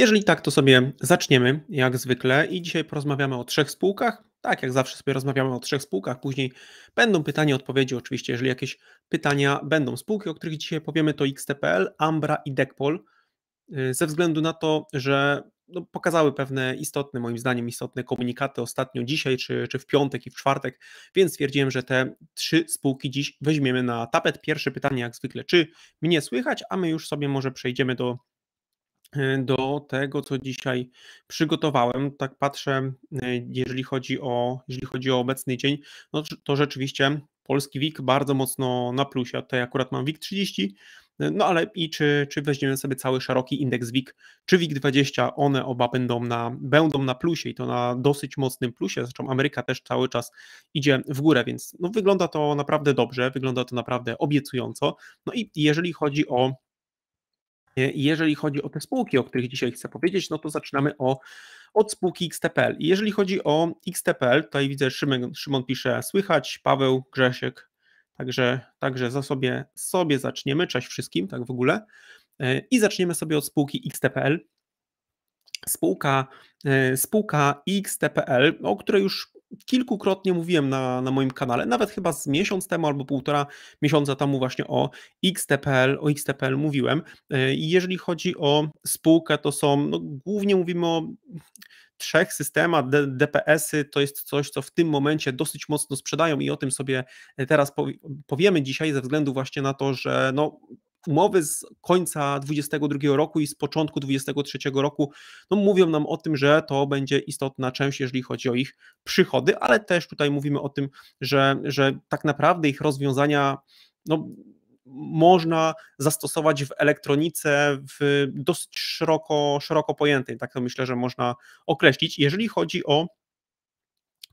Jeżeli tak, to sobie zaczniemy jak zwykle i dzisiaj porozmawiamy o trzech spółkach. Tak, jak zawsze sobie rozmawiamy o trzech spółkach, później będą pytania, odpowiedzi oczywiście, jeżeli jakieś pytania będą. Spółki, o których dzisiaj powiemy to XTPL, Ambra i Dekpol, y, ze względu na to, że no, pokazały pewne istotne, moim zdaniem istotne komunikaty ostatnio dzisiaj, czy, czy w piątek i w czwartek, więc stwierdziłem, że te trzy spółki dziś weźmiemy na tapet. Pierwsze pytanie jak zwykle, czy mnie słychać, a my już sobie może przejdziemy do do tego, co dzisiaj przygotowałem. Tak patrzę, e, jeżeli chodzi o, jeżeli chodzi o obecny dzień, no to rzeczywiście polski WIG bardzo mocno na plusie. tutaj akurat mam WIG 30, e, no ale i czy, czy weźmiemy sobie cały szeroki indeks WIG, czy WIG 20, one oba będą na, będą na plusie i to na dosyć mocnym plusie, zresztą Ameryka też cały czas idzie w górę, więc no, wygląda to naprawdę dobrze, wygląda to naprawdę obiecująco. No i jeżeli chodzi o E, jeżeli chodzi o te spółki, o których dzisiaj chcę powiedzieć, no to zaczynamy o, od spółki XTPL. I jeżeli chodzi o XTPL, tutaj widzę Szymon, Szymon pisze słychać, Paweł, Grzesiek, także, także za sobie, sobie zaczniemy, cześć wszystkim, tak w ogóle. E, I zaczniemy sobie od spółki XTPL. Spółka, e, spółka XTPL, o której już kilkukrotnie mówiłem na, na moim kanale, nawet chyba z miesiąc temu albo półtora miesiąca temu właśnie o XTPL, o XTPL mówiłem. E, I jeżeli chodzi o spółkę, to są, no, głównie mówimy o trzech systemach. DPS-y to jest coś, co w tym momencie dosyć mocno sprzedają i o tym sobie teraz powiemy dzisiaj ze względu właśnie na to, że no umowy z końca 2022 roku i z początku 2023 roku no, mówią nam o tym, że to będzie istotna część, jeżeli chodzi o ich przychody, ale też tutaj mówimy o tym, że, że tak naprawdę ich rozwiązania no, można zastosować w elektronice w dosyć szeroko, szeroko pojętej, tak to myślę, że można określić. Jeżeli chodzi o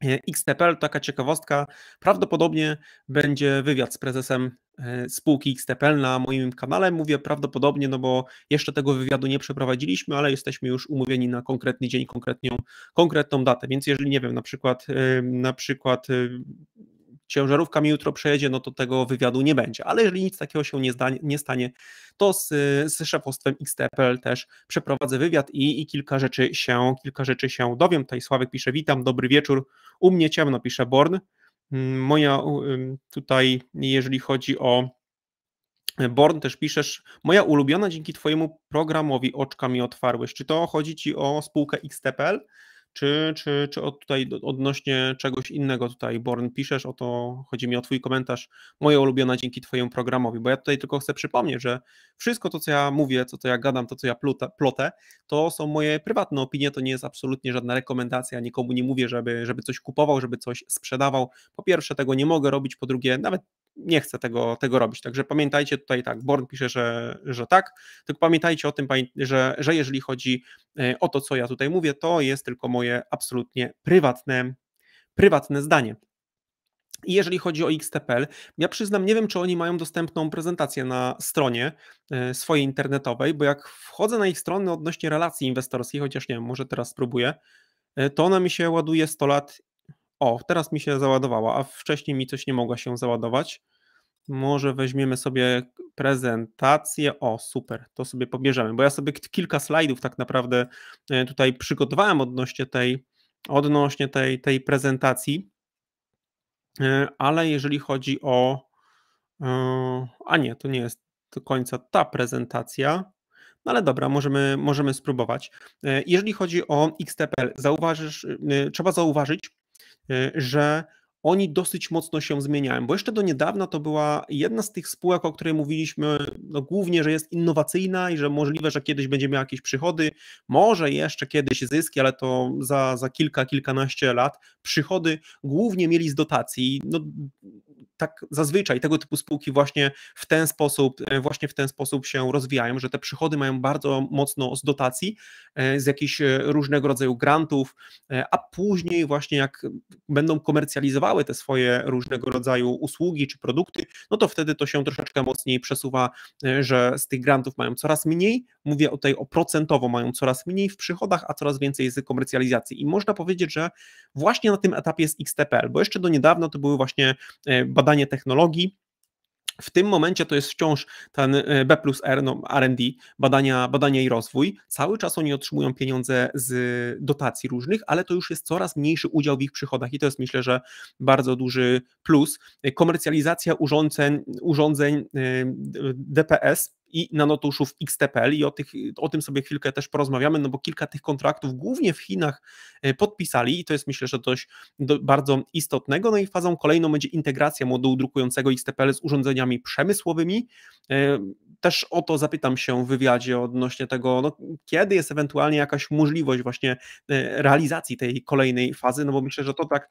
e, XTPL, taka ciekawostka, prawdopodobnie będzie wywiad z prezesem E, spółki XTPL na moim kanale. Mówię prawdopodobnie, no bo jeszcze tego wywiadu nie przeprowadziliśmy, ale jesteśmy już umówieni na konkretny dzień, konkretną, konkretną datę. Więc jeżeli nie wiem, na przykład, e, na przykład e, ciężarówka mi jutro przejedzie, no to tego wywiadu nie będzie. Ale jeżeli nic takiego się nie, zdanie, nie stanie, to z, z szefostwem XTPL też przeprowadzę wywiad i, i, kilka rzeczy się kilka rzeczy się dowiem. Tutaj Sławek pisze, witam, dobry wieczór. U mnie ciemno, pisze Born. Moja tutaj, jeżeli chodzi o e, Born, też piszesz, moja ulubiona dzięki Twojemu programowi oczka mi otwarłeś. Czy to chodzi Ci o spółkę XTPL? czy, czy, czy od tutaj odnośnie czegoś innego tutaj, Born, piszesz o to, chodzi mi o twój komentarz, moja ulubiona dzięki twojemu programowi, bo ja tutaj tylko chcę przypomnieć, że wszystko to, co ja mówię, to, co ja gadam, to, co ja plotę, to są moje prywatne opinie, to nie jest absolutnie żadna rekomendacja, nikomu nie mówię, żeby, żeby coś kupował, żeby coś sprzedawał, po pierwsze tego nie mogę robić, po drugie nawet nie chce tego, tego robić. Także pamiętajcie tutaj tak, Born pisze, że, że tak, tylko pamiętajcie o tym, że, że jeżeli chodzi e, o to, co ja tutaj mówię, to jest tylko moje absolutnie prywatne, prywatne zdanie. I jeżeli chodzi o XTPL, ja przyznam, nie wiem, czy oni mają dostępną prezentację na stronie e, swojej internetowej, bo jak wchodzę na ich stronę odnośnie relacji inwestorskiej, chociaż nie wiem, może teraz spróbuję, e, to ona mi się ładuje 100 lat o, teraz mi się załadowała, a wcześniej mi coś nie mogła się załadować. Może weźmiemy sobie prezentację. O, super, to sobie pobierzemy, bo ja sobie kilka slajdów tak naprawdę e, tutaj przygotowałem odnośnie tej, odnośnie tej, tej prezentacji, e, ale jeżeli chodzi o. E, a nie, to nie jest do końca ta prezentacja. No ale dobra, możemy, możemy spróbować. Jeżeli chodzi o XTPL, zauważysz, trzeba zauważyć, Eh, já oni dosyć mocno się zmieniają, bo jeszcze do niedawna to była jedna z tych spółek, o której mówiliśmy no głównie, że jest innowacyjna i że możliwe, że kiedyś będzie miała jakieś przychody, może jeszcze kiedyś zyski, ale to za, za kilka, kilkanaście lat przychody głównie mieli z dotacji. No, tak zazwyczaj tego typu spółki właśnie w ten sposób, e, właśnie w ten sposób się rozwijają, że te przychody mają bardzo mocno z dotacji, e, z jakichś e, różnego rodzaju grantów, a później właśnie jak będą komercjalizowały te swoje różnego rodzaju usługi czy produkty, no to wtedy to się troszeczkę mocniej przesuwa, e, że z tych grantów mają coraz mniej, mówię tutaj o procentowo, mają coraz mniej w przychodach, a coraz więcej z komercjalizacji. I można powiedzieć, że właśnie na tym etapie jest XTPL, bo jeszcze do niedawna to były właśnie e, badania technologii, w tym momencie to jest wciąż ten e, B plus R, no RD, badania, badania i rozwój. Cały czas oni otrzymują pieniądze z dotacji różnych, ale to już jest coraz mniejszy udział w ich przychodach i to jest myślę, że bardzo duży plus. Komercjalizacja urządzeń, urządzeń e, DPS i nanotuszów XTPL i o, tych, o tym sobie chwilkę też porozmawiamy, no bo kilka tych kontraktów głównie w Chinach e, podpisali i to jest myślę, że coś do, bardzo istotnego. No i fazą kolejną będzie integracja modułu drukującego XTPL z urządzeniami przemysłowymi. E, też o to zapytam się w wywiadzie odnośnie tego, no, kiedy jest ewentualnie jakaś możliwość właśnie e, realizacji tej kolejnej fazy, no bo myślę, że to tak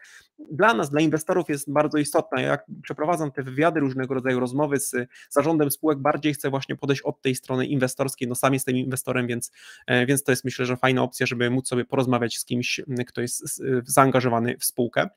dla nas, dla inwestorów jest bardzo istotne. Jak przeprowadzam te wywiady, różnego rodzaju rozmowy z zarządem spółek, bardziej chcę właśnie podejść od tej strony inwestorskiej, no sam jestem inwestorem, więc, e, więc to jest myślę, że fajna opcja, żeby móc sobie porozmawiać z kimś, kto jest zaangażowany w spółkę.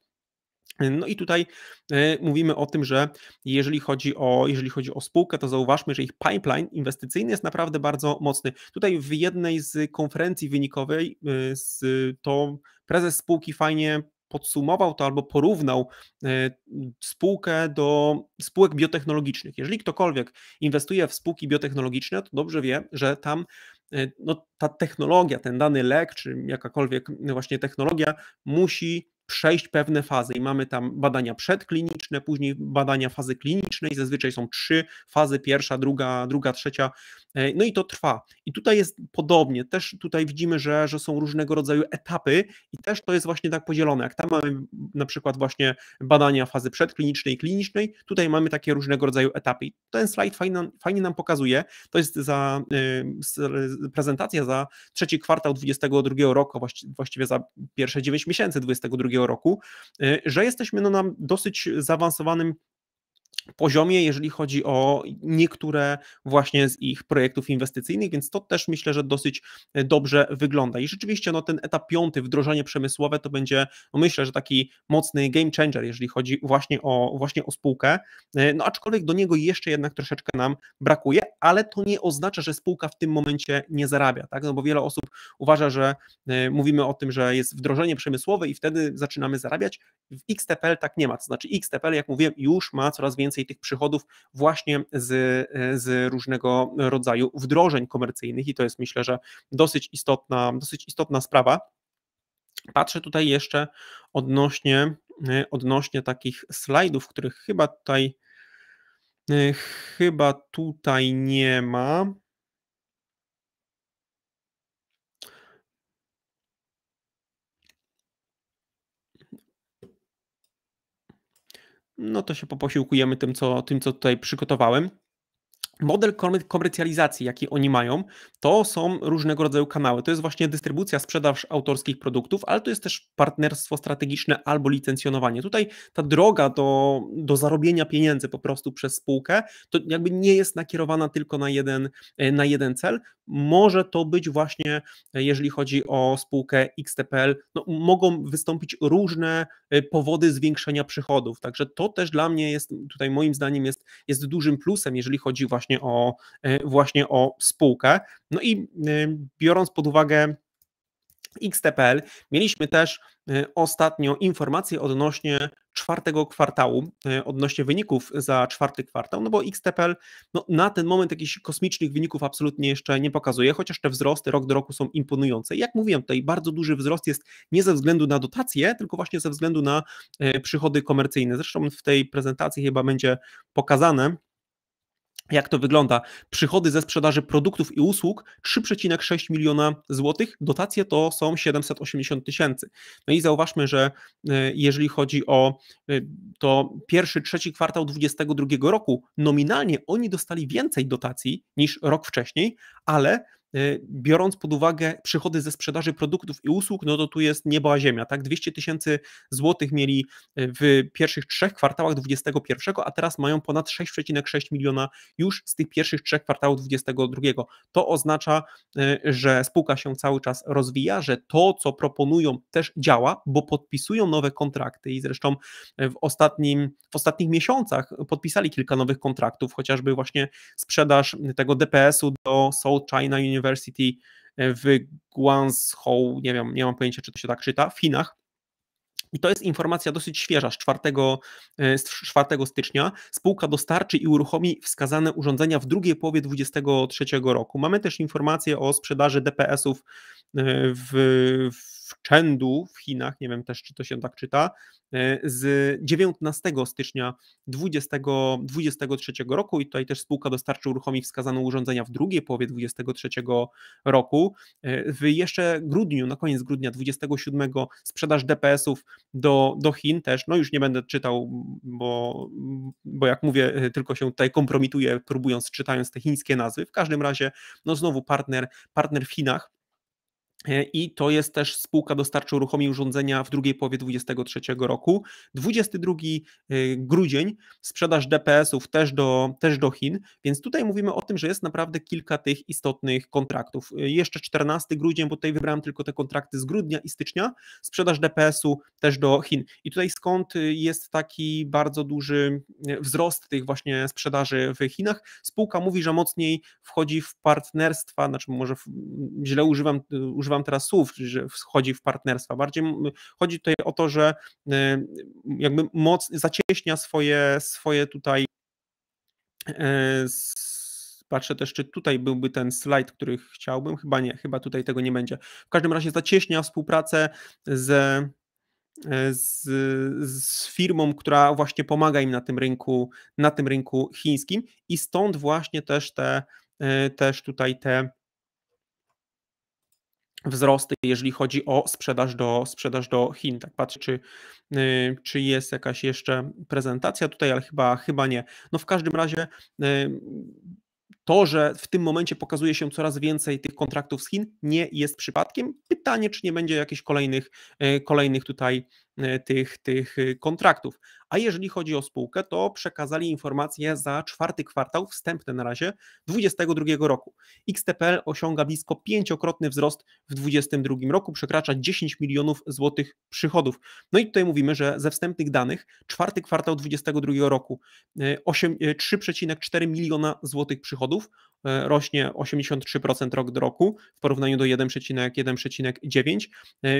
No i tutaj e, mówimy o tym, że jeżeli chodzi o, jeżeli chodzi o spółkę, to zauważmy, że ich pipeline inwestycyjny jest naprawdę bardzo mocny. Tutaj w jednej z konferencji wynikowej e, to prezes spółki fajnie podsumował to albo porównał e, spółkę do spółek biotechnologicznych. Jeżeli ktokolwiek inwestuje w spółki biotechnologiczne, to dobrze wie, że tam e, no, ta technologia, ten dany lek, czy jakakolwiek właśnie technologia musi przejść pewne fazy i mamy tam badania przedkliniczne, później badania fazy klinicznej, zazwyczaj są trzy fazy, pierwsza, druga, druga, trzecia, e, no i to trwa. I tutaj jest podobnie, też tutaj widzimy, że, że są różnego rodzaju etapy i też to jest właśnie tak podzielone, jak tam mamy na przykład właśnie badania fazy przedklinicznej i klinicznej, tutaj mamy takie różnego rodzaju etapy. I ten slajd fajnie, fajnie nam pokazuje, to jest za e, prezentacja za trzeci kwartał 2022 roku, właściwie za pierwsze 9 miesięcy 2022 roku, y, że jesteśmy no, na dosyć zaawansowanym poziomie, jeżeli chodzi o niektóre właśnie z ich projektów inwestycyjnych, więc to też myślę, że dosyć e, dobrze wygląda. I rzeczywiście no, ten etap piąty, wdrożenie przemysłowe, to będzie no, myślę, że taki mocny game changer, jeżeli chodzi właśnie o, właśnie o spółkę. E, no aczkolwiek do niego jeszcze jednak troszeczkę nam brakuje, ale to nie oznacza, że spółka w tym momencie nie zarabia, tak? No bo wiele osób uważa, że e, mówimy o tym, że jest wdrożenie przemysłowe i wtedy zaczynamy zarabiać. W XTPL tak nie ma, to znaczy XTPL, jak mówiłem, już ma coraz więcej więcej tych przychodów właśnie z, z różnego rodzaju wdrożeń komercyjnych i to jest myślę, że dosyć istotna, dosyć istotna sprawa. Patrzę tutaj jeszcze odnośnie, odnośnie takich slajdów, których chyba tutaj e, chyba tutaj nie ma. no to się poposiłkujemy tym, co, tym, co tutaj przygotowałem model komercjalizacji, jaki oni mają, to są różnego rodzaju kanały. To jest właśnie dystrybucja, sprzedaż autorskich produktów, ale to jest też partnerstwo strategiczne albo licencjonowanie. Tutaj ta droga do, do zarobienia pieniędzy po prostu przez spółkę, to jakby nie jest nakierowana tylko na jeden, e, na jeden cel. Może to być właśnie, e, jeżeli chodzi o spółkę XTPL, no, mogą wystąpić różne e, powody zwiększenia przychodów. Także to też dla mnie jest, tutaj moim zdaniem jest, jest dużym plusem, jeżeli chodzi właśnie właśnie o, e, właśnie o spółkę. No i e, biorąc pod uwagę XTPL, mieliśmy też e, ostatnio informacje odnośnie czwartego kwartału, odnośnie wyników za czwarty kwartał, no bo XTPL no, na ten moment jakichś kosmicznych wyników absolutnie jeszcze nie pokazuje, chociaż te wzrosty rok do roku są imponujące. I jak mówiłem, tutaj bardzo duży wzrost jest nie ze względu na dotacje, tylko właśnie ze względu na przychody komercyjne. Zresztą w tej prezentacji chyba będzie pokazane, jak to wygląda? Przychody ze sprzedaży produktów i usług 3,6 miliona złotych, dotacje to są 780 tysięcy. No i zauważmy, że e, jeżeli chodzi o e, to pierwszy, trzeci kwartał 2022 roku, nominalnie oni dostali więcej dotacji niż rok wcześniej, ale Y, biorąc pod uwagę przychody ze sprzedaży produktów i usług, no to tu jest niebo a ziemia, tak? 200 tysięcy złotych mieli y, w pierwszych trzech kwartałach 2021, a teraz mają ponad 6,6 miliona już z tych pierwszych trzech kwartałów 2022. To oznacza, y, że spółka się cały czas rozwija, że to, co proponują, też działa, bo podpisują nowe kontrakty i zresztą w, ostatnim, w ostatnich miesiącach podpisali kilka nowych kontraktów, chociażby właśnie sprzedaż tego DPS-u do South China University University e, w Guangzhou, nie wiem, nie mam pojęcia, czy to się tak czyta, w Chinach. I to jest informacja dosyć świeża z 4, e, z 4 stycznia. Spółka dostarczy i uruchomi wskazane urządzenia w drugiej połowie 2023 roku. Mamy też informacje o sprzedaży DPS-ów e, w, w w w Chinach, nie wiem też, czy to się tak czyta, e, z 19 stycznia 2023 roku i tutaj też spółka dostarczy uruchomi wskazaną urządzenia w drugiej połowie 2023 roku. E, w jeszcze grudniu, na koniec grudnia 27 sprzedaż DPS-ów do, do Chin też, no już nie będę czytał, bo, bo jak mówię, e, tylko się tutaj kompromituję, próbując, czytając te chińskie nazwy. W każdym razie, no znowu partner, partner w Chinach, E, i to jest też spółka dostarczy uruchomi urządzenia w drugiej połowie 2023 roku. 22 e, grudzień sprzedaż DPS-ów też do, też do Chin, więc tutaj mówimy o tym, że jest naprawdę kilka tych istotnych kontraktów. E, jeszcze 14 grudzień, bo tutaj wybrałem tylko te kontrakty z grudnia i stycznia, sprzedaż DPS-u też do Chin. I tutaj skąd jest taki bardzo duży wzrost tych właśnie sprzedaży w Chinach? Spółka mówi, że mocniej wchodzi w partnerstwa, znaczy może źle używam, używam używam teraz słów, że wchodzi w partnerstwa. Bardziej chodzi tutaj o to, że y, jakby moc zacieśnia swoje, swoje tutaj. E, patrzę też, czy tutaj byłby ten slajd, który chciałbym. Chyba nie, chyba tutaj tego nie będzie. W każdym razie zacieśnia współpracę z, e, z, z, firmą, która właśnie pomaga im na tym rynku, na tym rynku chińskim i stąd właśnie też te e, też tutaj te wzrosty, jeżeli chodzi o sprzedaż do, sprzedaż do Chin. Tak patrzę, czy, y, czy jest jakaś jeszcze prezentacja tutaj, ale chyba, chyba nie. No w każdym razie y, to, że w tym momencie pokazuje się coraz więcej tych kontraktów z Chin, nie jest przypadkiem. Pytanie, czy nie będzie jakichś kolejnych, y, kolejnych tutaj E, tych, tych e, kontraktów. A jeżeli chodzi o spółkę, to przekazali informacje za czwarty kwartał, wstępne na razie, 2022 roku. XTPL osiąga blisko pięciokrotny wzrost w 2022 roku, przekracza 10 milionów złotych przychodów. No i tutaj mówimy, że ze wstępnych danych czwarty kwartał 2022 roku 3,4 e, miliona złotych przychodów, rośnie 83% rok do roku w porównaniu do 1,1,9,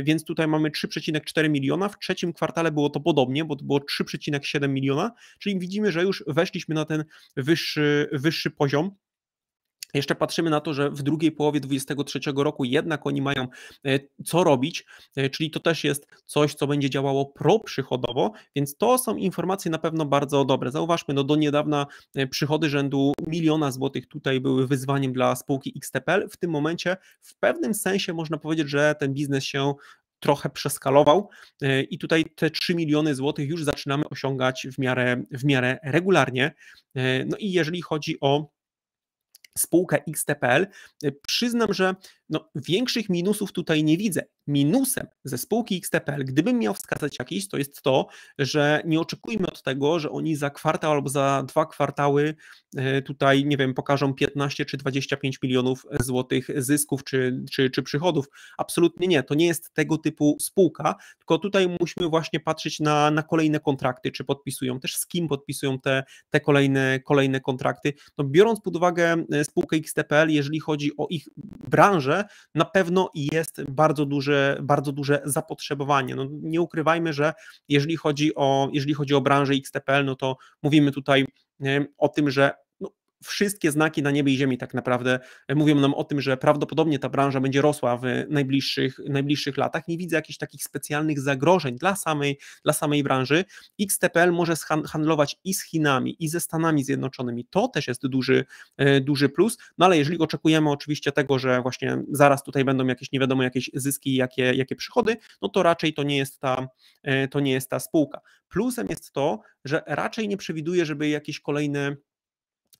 więc tutaj mamy 3,4 miliona w trzecim kwartale było to podobnie, bo to było 3,7 miliona, czyli widzimy, że już weszliśmy na ten wyższy, wyższy poziom. Jeszcze patrzymy na to, że w drugiej połowie 2023 roku jednak oni mają e, co robić, e, czyli to też jest coś, co będzie działało proprzychodowo, więc to są informacje na pewno bardzo dobre. Zauważmy, no do niedawna e, przychody rzędu miliona złotych tutaj były wyzwaniem dla spółki XTPL. W tym momencie w pewnym sensie można powiedzieć, że ten biznes się trochę przeskalował y, i tutaj te 3 miliony złotych już zaczynamy osiągać w miarę, w miarę regularnie. Y, no i jeżeli chodzi o spółkę XTPL, y, przyznam, że no, większych minusów tutaj nie widzę. Minusem ze spółki XTPL, gdybym miał wskazać jakiś, to jest to, że nie oczekujmy od tego, że oni za kwartał albo za dwa kwartały e, tutaj, nie wiem, pokażą 15 czy 25 milionów złotych zysków czy, czy, czy przychodów. Absolutnie nie. To nie jest tego typu spółka, tylko tutaj musimy właśnie patrzeć na, na kolejne kontrakty, czy podpisują też, z kim podpisują te, te kolejne, kolejne kontrakty. No, biorąc pod uwagę e, spółkę XTPL, jeżeli chodzi o ich branżę, na pewno jest bardzo duże, bardzo duże zapotrzebowanie. No, nie ukrywajmy, że jeżeli chodzi o, jeżeli chodzi o branżę XTPL, no to mówimy tutaj o tym, że wszystkie znaki na niebie i ziemi tak naprawdę e, mówią nam o tym, że prawdopodobnie ta branża będzie rosła w najbliższych, najbliższych latach. Nie widzę jakichś takich specjalnych zagrożeń dla samej, dla samej branży. XTPL może handlować i z Chinami, i ze Stanami Zjednoczonymi. To też jest duży, e, duży plus, no ale jeżeli oczekujemy oczywiście tego, że właśnie zaraz tutaj będą jakieś nie wiadomo jakieś zyski, jakie, jakie przychody, no to raczej to nie jest ta, e, to nie jest ta spółka. Plusem jest to, że raczej nie przewiduję, żeby jakieś kolejne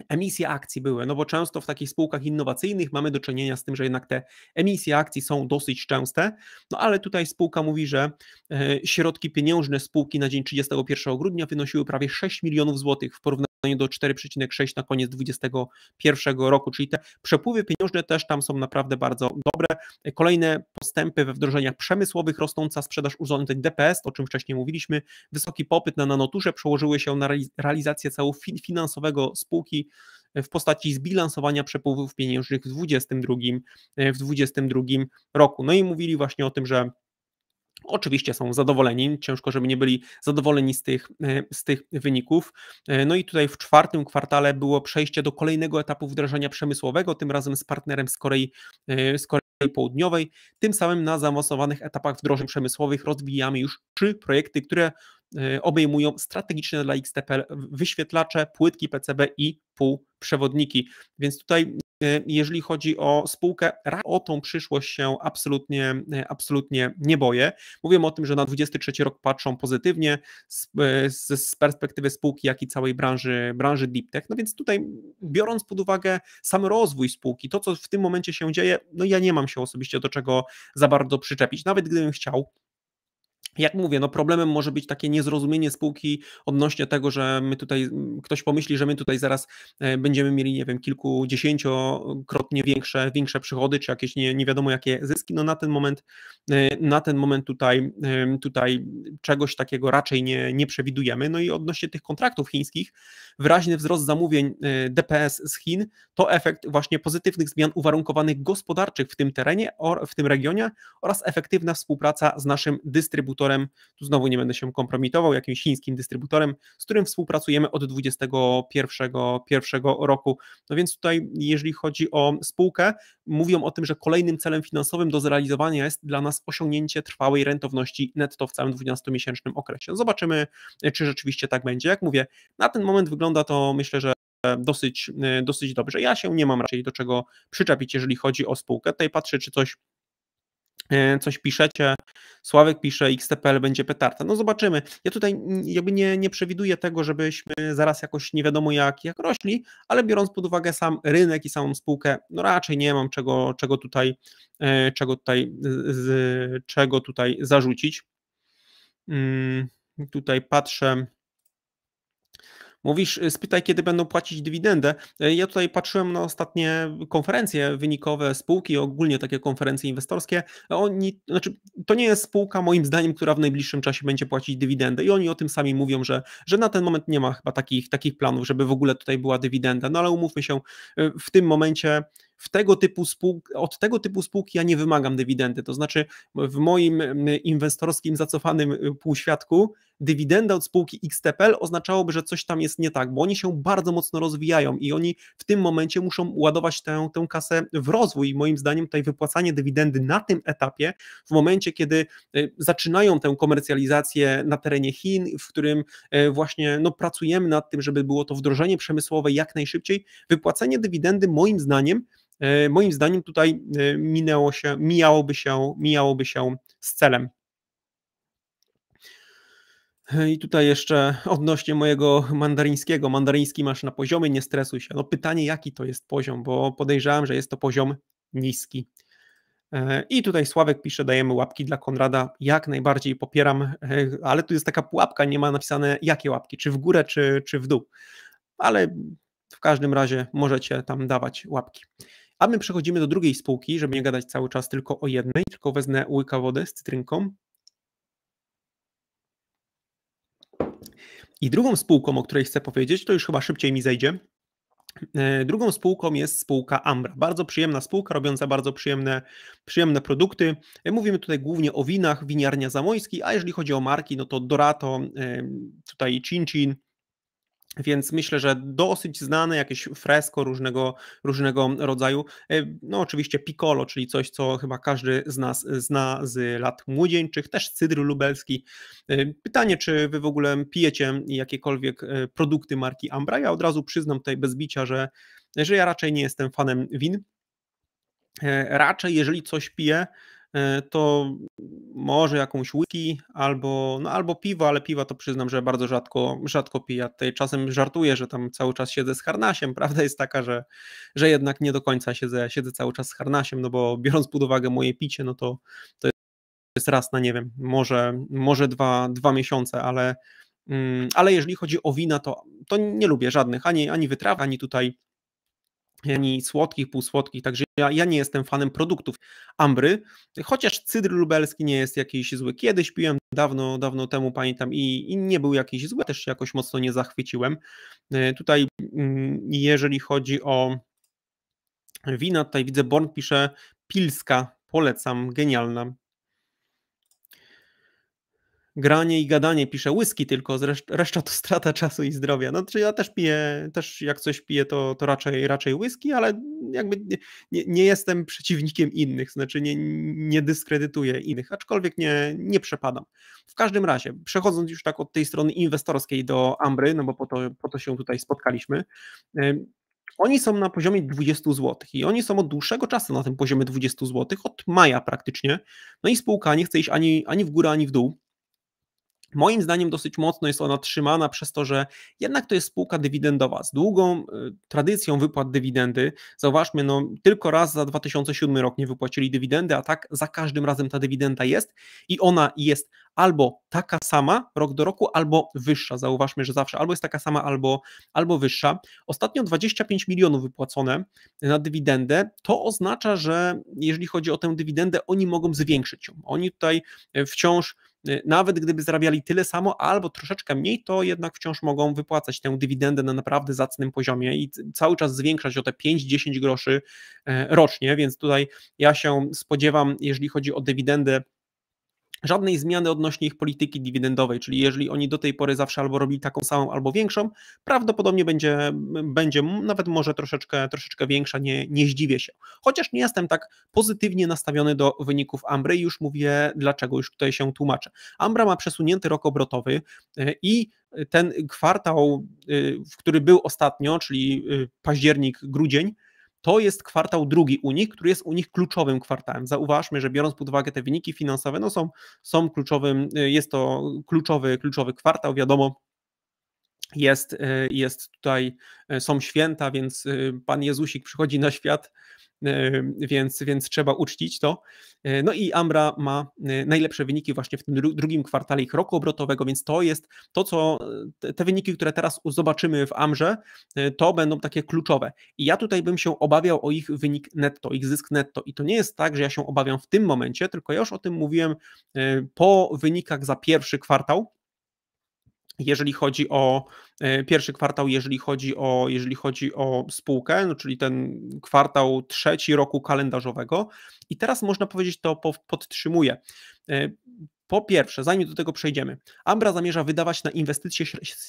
emisje akcji były, no bo często w takich spółkach innowacyjnych mamy do czynienia z tym, że jednak te emisje akcji są dosyć częste, no ale tutaj spółka mówi, że e, środki pieniężne spółki na dzień 31 grudnia wynosiły prawie 6 milionów złotych w porównaniu no do 4,6 na koniec 2021 roku, czyli te przepływy pieniężne też tam są naprawdę bardzo dobre. Kolejne postępy we wdrożeniach przemysłowych, rosnąca sprzedaż urządzeń DPS, o czym wcześniej mówiliśmy, wysoki popyt na nanoturze przełożyły się na realizację całego finansowego spółki e, w postaci zbilansowania przepływów pieniężnych w 2022, e, w 2022 roku. No i mówili właśnie o tym, że Oczywiście są zadowoleni, ciężko, żeby nie byli zadowoleni z tych, e, z tych wyników. E, no i tutaj w czwartym kwartale było przejście do kolejnego etapu wdrażania przemysłowego, tym razem z partnerem z Korei, e, z Korei Południowej. Tym samym na zaawansowanych etapach wdrożeń przemysłowych rozwijamy już trzy projekty, które Y, obejmują strategiczne dla XTP wyświetlacze, płytki PCB i półprzewodniki. Więc tutaj y, jeżeli chodzi o spółkę, o tą przyszłość się absolutnie, y, absolutnie nie boję. Mówię o tym, że na 23 rok patrzą pozytywnie z, z, perspektywy spółki, jak i całej branży, branży deep tech. No więc tutaj biorąc pod uwagę sam rozwój spółki, to co w tym momencie się dzieje, no ja nie mam się osobiście do czego za bardzo przyczepić. Nawet gdybym chciał, jak mówię, no problemem może być takie niezrozumienie spółki odnośnie tego, że my tutaj, ktoś pomyśli, że my tutaj zaraz e, będziemy mieli, nie wiem, kilkudziesięciokrotnie większe, większe przychody, czy jakieś nie, nie wiadomo jakie zyski. No na ten moment, e, na ten moment tutaj, tutaj czegoś takiego raczej nie, nie przewidujemy. No i odnośnie tych kontraktów chińskich, wyraźny wzrost zamówień e, DPS z Chin to efekt właśnie pozytywnych zmian uwarunkowanych gospodarczych w tym terenie, w tym regionie oraz efektywna współpraca z naszym dystrybutorem dystrybutorem, tu znowu nie będę się kompromitował, jakimś chińskim dystrybutorem, z którym współpracujemy od 2021 roku. No więc tutaj, jeżeli chodzi o spółkę, mówią o tym, że kolejnym celem finansowym do zrealizowania jest dla nas osiągnięcie trwałej rentowności netto w całym 12-miesięcznym okresie. Zobaczymy, czy rzeczywiście tak będzie. Jak mówię, na ten moment wygląda to myślę, że dosyć, dosyć dobrze. Ja się nie mam raczej do czego przyczepić, jeżeli chodzi o spółkę. Tutaj patrzę, czy coś E, coś piszecie, Sławek pisze, XTPL będzie petarta. No zobaczymy. Ja tutaj jakby nie, nie przewiduję tego, żebyśmy zaraz jakoś nie wiadomo jak, jak rośli, ale biorąc pod uwagę sam rynek i samą spółkę, no raczej nie mam czego, czego, tutaj, e, czego, tutaj, z, czego tutaj zarzucić. Mm, tutaj patrzę, Mówisz, y, spytaj, kiedy będą płacić dywidendę. Y, ja tutaj patrzyłem na ostatnie konferencje wynikowe spółki, ogólnie takie konferencje inwestorskie. Oni, znaczy, to nie jest spółka, moim zdaniem, która w najbliższym czasie będzie płacić dywidendę i oni o tym sami mówią, że, że na ten moment nie ma chyba takich, takich planów, żeby w ogóle tutaj była dywidenda. No ale umówmy się, y, w tym momencie w tego typu spółk, od tego typu spółki ja nie wymagam dywidendy. To znaczy, w moim inwestorskim zacofanym półświadku dywidenda od spółki XTPL oznaczałoby, że coś tam jest nie tak, bo oni się bardzo mocno rozwijają i oni w tym momencie muszą ładować tę, tę kasę w rozwój. moim zdaniem tutaj wypłacanie dywidendy na tym etapie, w momencie, kiedy y, zaczynają tę komercjalizację na terenie Chin, w którym y, właśnie no, pracujemy nad tym, żeby było to wdrożenie przemysłowe jak najszybciej, wypłacenie dywidendy moim zdaniem y, moim zdaniem tutaj minęło się, mijałoby się, mijałoby się z celem. I tutaj jeszcze odnośnie mojego mandaryńskiego. Mandaryński masz na poziomie, nie stresuj się. No pytanie, jaki to jest poziom, bo podejrzewam, że jest to poziom niski. E, I tutaj Sławek pisze, dajemy łapki dla Konrada. Jak najbardziej popieram, e, ale tu jest taka pułapka, nie ma napisane jakie łapki, czy w górę, czy, czy w dół. Ale w każdym razie możecie tam dawać łapki. A my przechodzimy do drugiej spółki, żeby nie gadać cały czas tylko o jednej, tylko wezmę łyka wody z cytrynką I drugą spółką, o której chcę powiedzieć, to już chyba szybciej mi zejdzie. E, drugą spółką jest spółka Ambra. Bardzo przyjemna spółka, robiąca bardzo przyjemne, przyjemne produkty. E, mówimy tutaj głównie o winach, winiarnia Zamojski, a jeżeli chodzi o marki, no to Dorato, e, tutaj Cincin. Więc myślę, że dosyć znane jakieś fresko różnego, różnego rodzaju. E, no oczywiście piccolo, czyli coś, co chyba każdy z nas zna z lat młodzieńczych, też cydr lubelski. E, pytanie, czy wy w ogóle pijecie jakiekolwiek e, produkty marki Ambra? Ja od razu przyznam tutaj bez bicia, że, że ja raczej nie jestem fanem win. Raczej jeżeli coś piję, E, to może jakąś whisky albo, no albo piwo, ale piwa to przyznam, że bardzo rzadko, rzadko piję. Tutaj czasem żartuję, że tam cały czas siedzę z harnasiem. Prawda jest taka, że, że jednak nie do końca siedzę, siedzę cały czas z harnasiem, no bo biorąc pod uwagę moje picie, no to, to jest raz na, nie wiem, może, może dwa, dwa miesiące, ale, mm, ale jeżeli chodzi o wina, to, to nie lubię żadnych, ani, ani wytraw, ani tutaj ani słodkich, półsłodkich, także ja, ja nie jestem fanem produktów Ambry, chociaż cydr lubelski nie jest jakiś zły. Kiedyś piłem dawno, dawno temu, pamiętam, i, i nie był jakiś zły, też się jakoś mocno nie zachwyciłem. E, tutaj mm, jeżeli chodzi o wina, tutaj widzę Born pisze Pilska, polecam, genialna, granie i gadanie, piszę whisky tylko, reszta to strata czasu i zdrowia. No, czy ja też piję, też jak coś piję, to, to raczej, raczej whisky, ale jakby nie, nie jestem przeciwnikiem innych, znaczy nie, nie dyskredytuję innych, aczkolwiek nie, nie przepadam. W każdym razie, przechodząc już tak od tej strony inwestorskiej do Ambry, no bo po to, po to się tutaj spotkaliśmy, oni są na poziomie 20 zł i oni są od dłuższego czasu na tym poziomie 20 zł, od maja praktycznie. No i spółka nie chce iść ani, ani w górę, ani w dół. Moim zdaniem dosyć mocno jest ona trzymana przez to, że jednak to jest spółka dywidendowa z długą y, tradycją wypłat dywidendy. Zauważmy, no, tylko raz za 2007 rok nie wypłacili dywidendy, a tak za każdym razem ta dywidenda jest i ona jest albo taka sama rok do roku, albo wyższa. Zauważmy, że zawsze albo jest taka sama, albo, albo wyższa. Ostatnio 25 milionów wypłacone na dywidendę. To oznacza, że jeżeli chodzi o tę dywidendę, oni mogą zwiększyć ją. Oni tutaj e, wciąż Y, nawet gdyby zarabiali tyle samo albo troszeczkę mniej, to jednak wciąż mogą wypłacać tę dywidendę na naprawdę zacnym poziomie i cały czas zwiększać o te 5-10 groszy e, rocznie, więc tutaj ja się spodziewam, jeżeli chodzi o dywidendę żadnej zmiany odnośnie ich polityki dywidendowej, czyli jeżeli oni do tej pory zawsze albo robili taką samą, albo większą, prawdopodobnie będzie, będzie nawet może troszeczkę, troszeczkę większa, nie, nie zdziwię się. Chociaż nie jestem tak pozytywnie nastawiony do wyników Ambry i już mówię dlaczego, już tutaj się tłumaczę. Ambra ma przesunięty rok obrotowy e, i ten kwartał, e, w który był ostatnio, czyli e, październik, grudzień, to jest kwartał drugi u nich, który jest u nich kluczowym kwartałem. Zauważmy, że biorąc pod uwagę te wyniki finansowe, no są, są kluczowym, y, jest to kluczowy, kluczowy kwartał, wiadomo, jest, y, jest tutaj, y, są święta, więc Pan Jezusik przychodzi na świat Y, więc, więc trzeba uczcić to. Y, no i Ambra ma y, najlepsze wyniki właśnie w tym drugim kwartale ich roku obrotowego, więc to jest to, co te wyniki, które teraz zobaczymy w Amrze, to będą takie kluczowe. I ja tutaj bym się obawiał o ich wynik netto, ich zysk netto. I to nie jest tak, że ja się obawiam w tym momencie, tylko ja już o tym mówiłem po wynikach za pierwszy kwartał jeżeli chodzi o e, pierwszy kwartał, jeżeli chodzi o, jeżeli chodzi o spółkę, no czyli ten kwartał trzeci roku kalendarzowego. I teraz można powiedzieć, to podtrzymuję. E, po pierwsze, zanim do tego przejdziemy, Ambra zamierza wydawać na inwestycje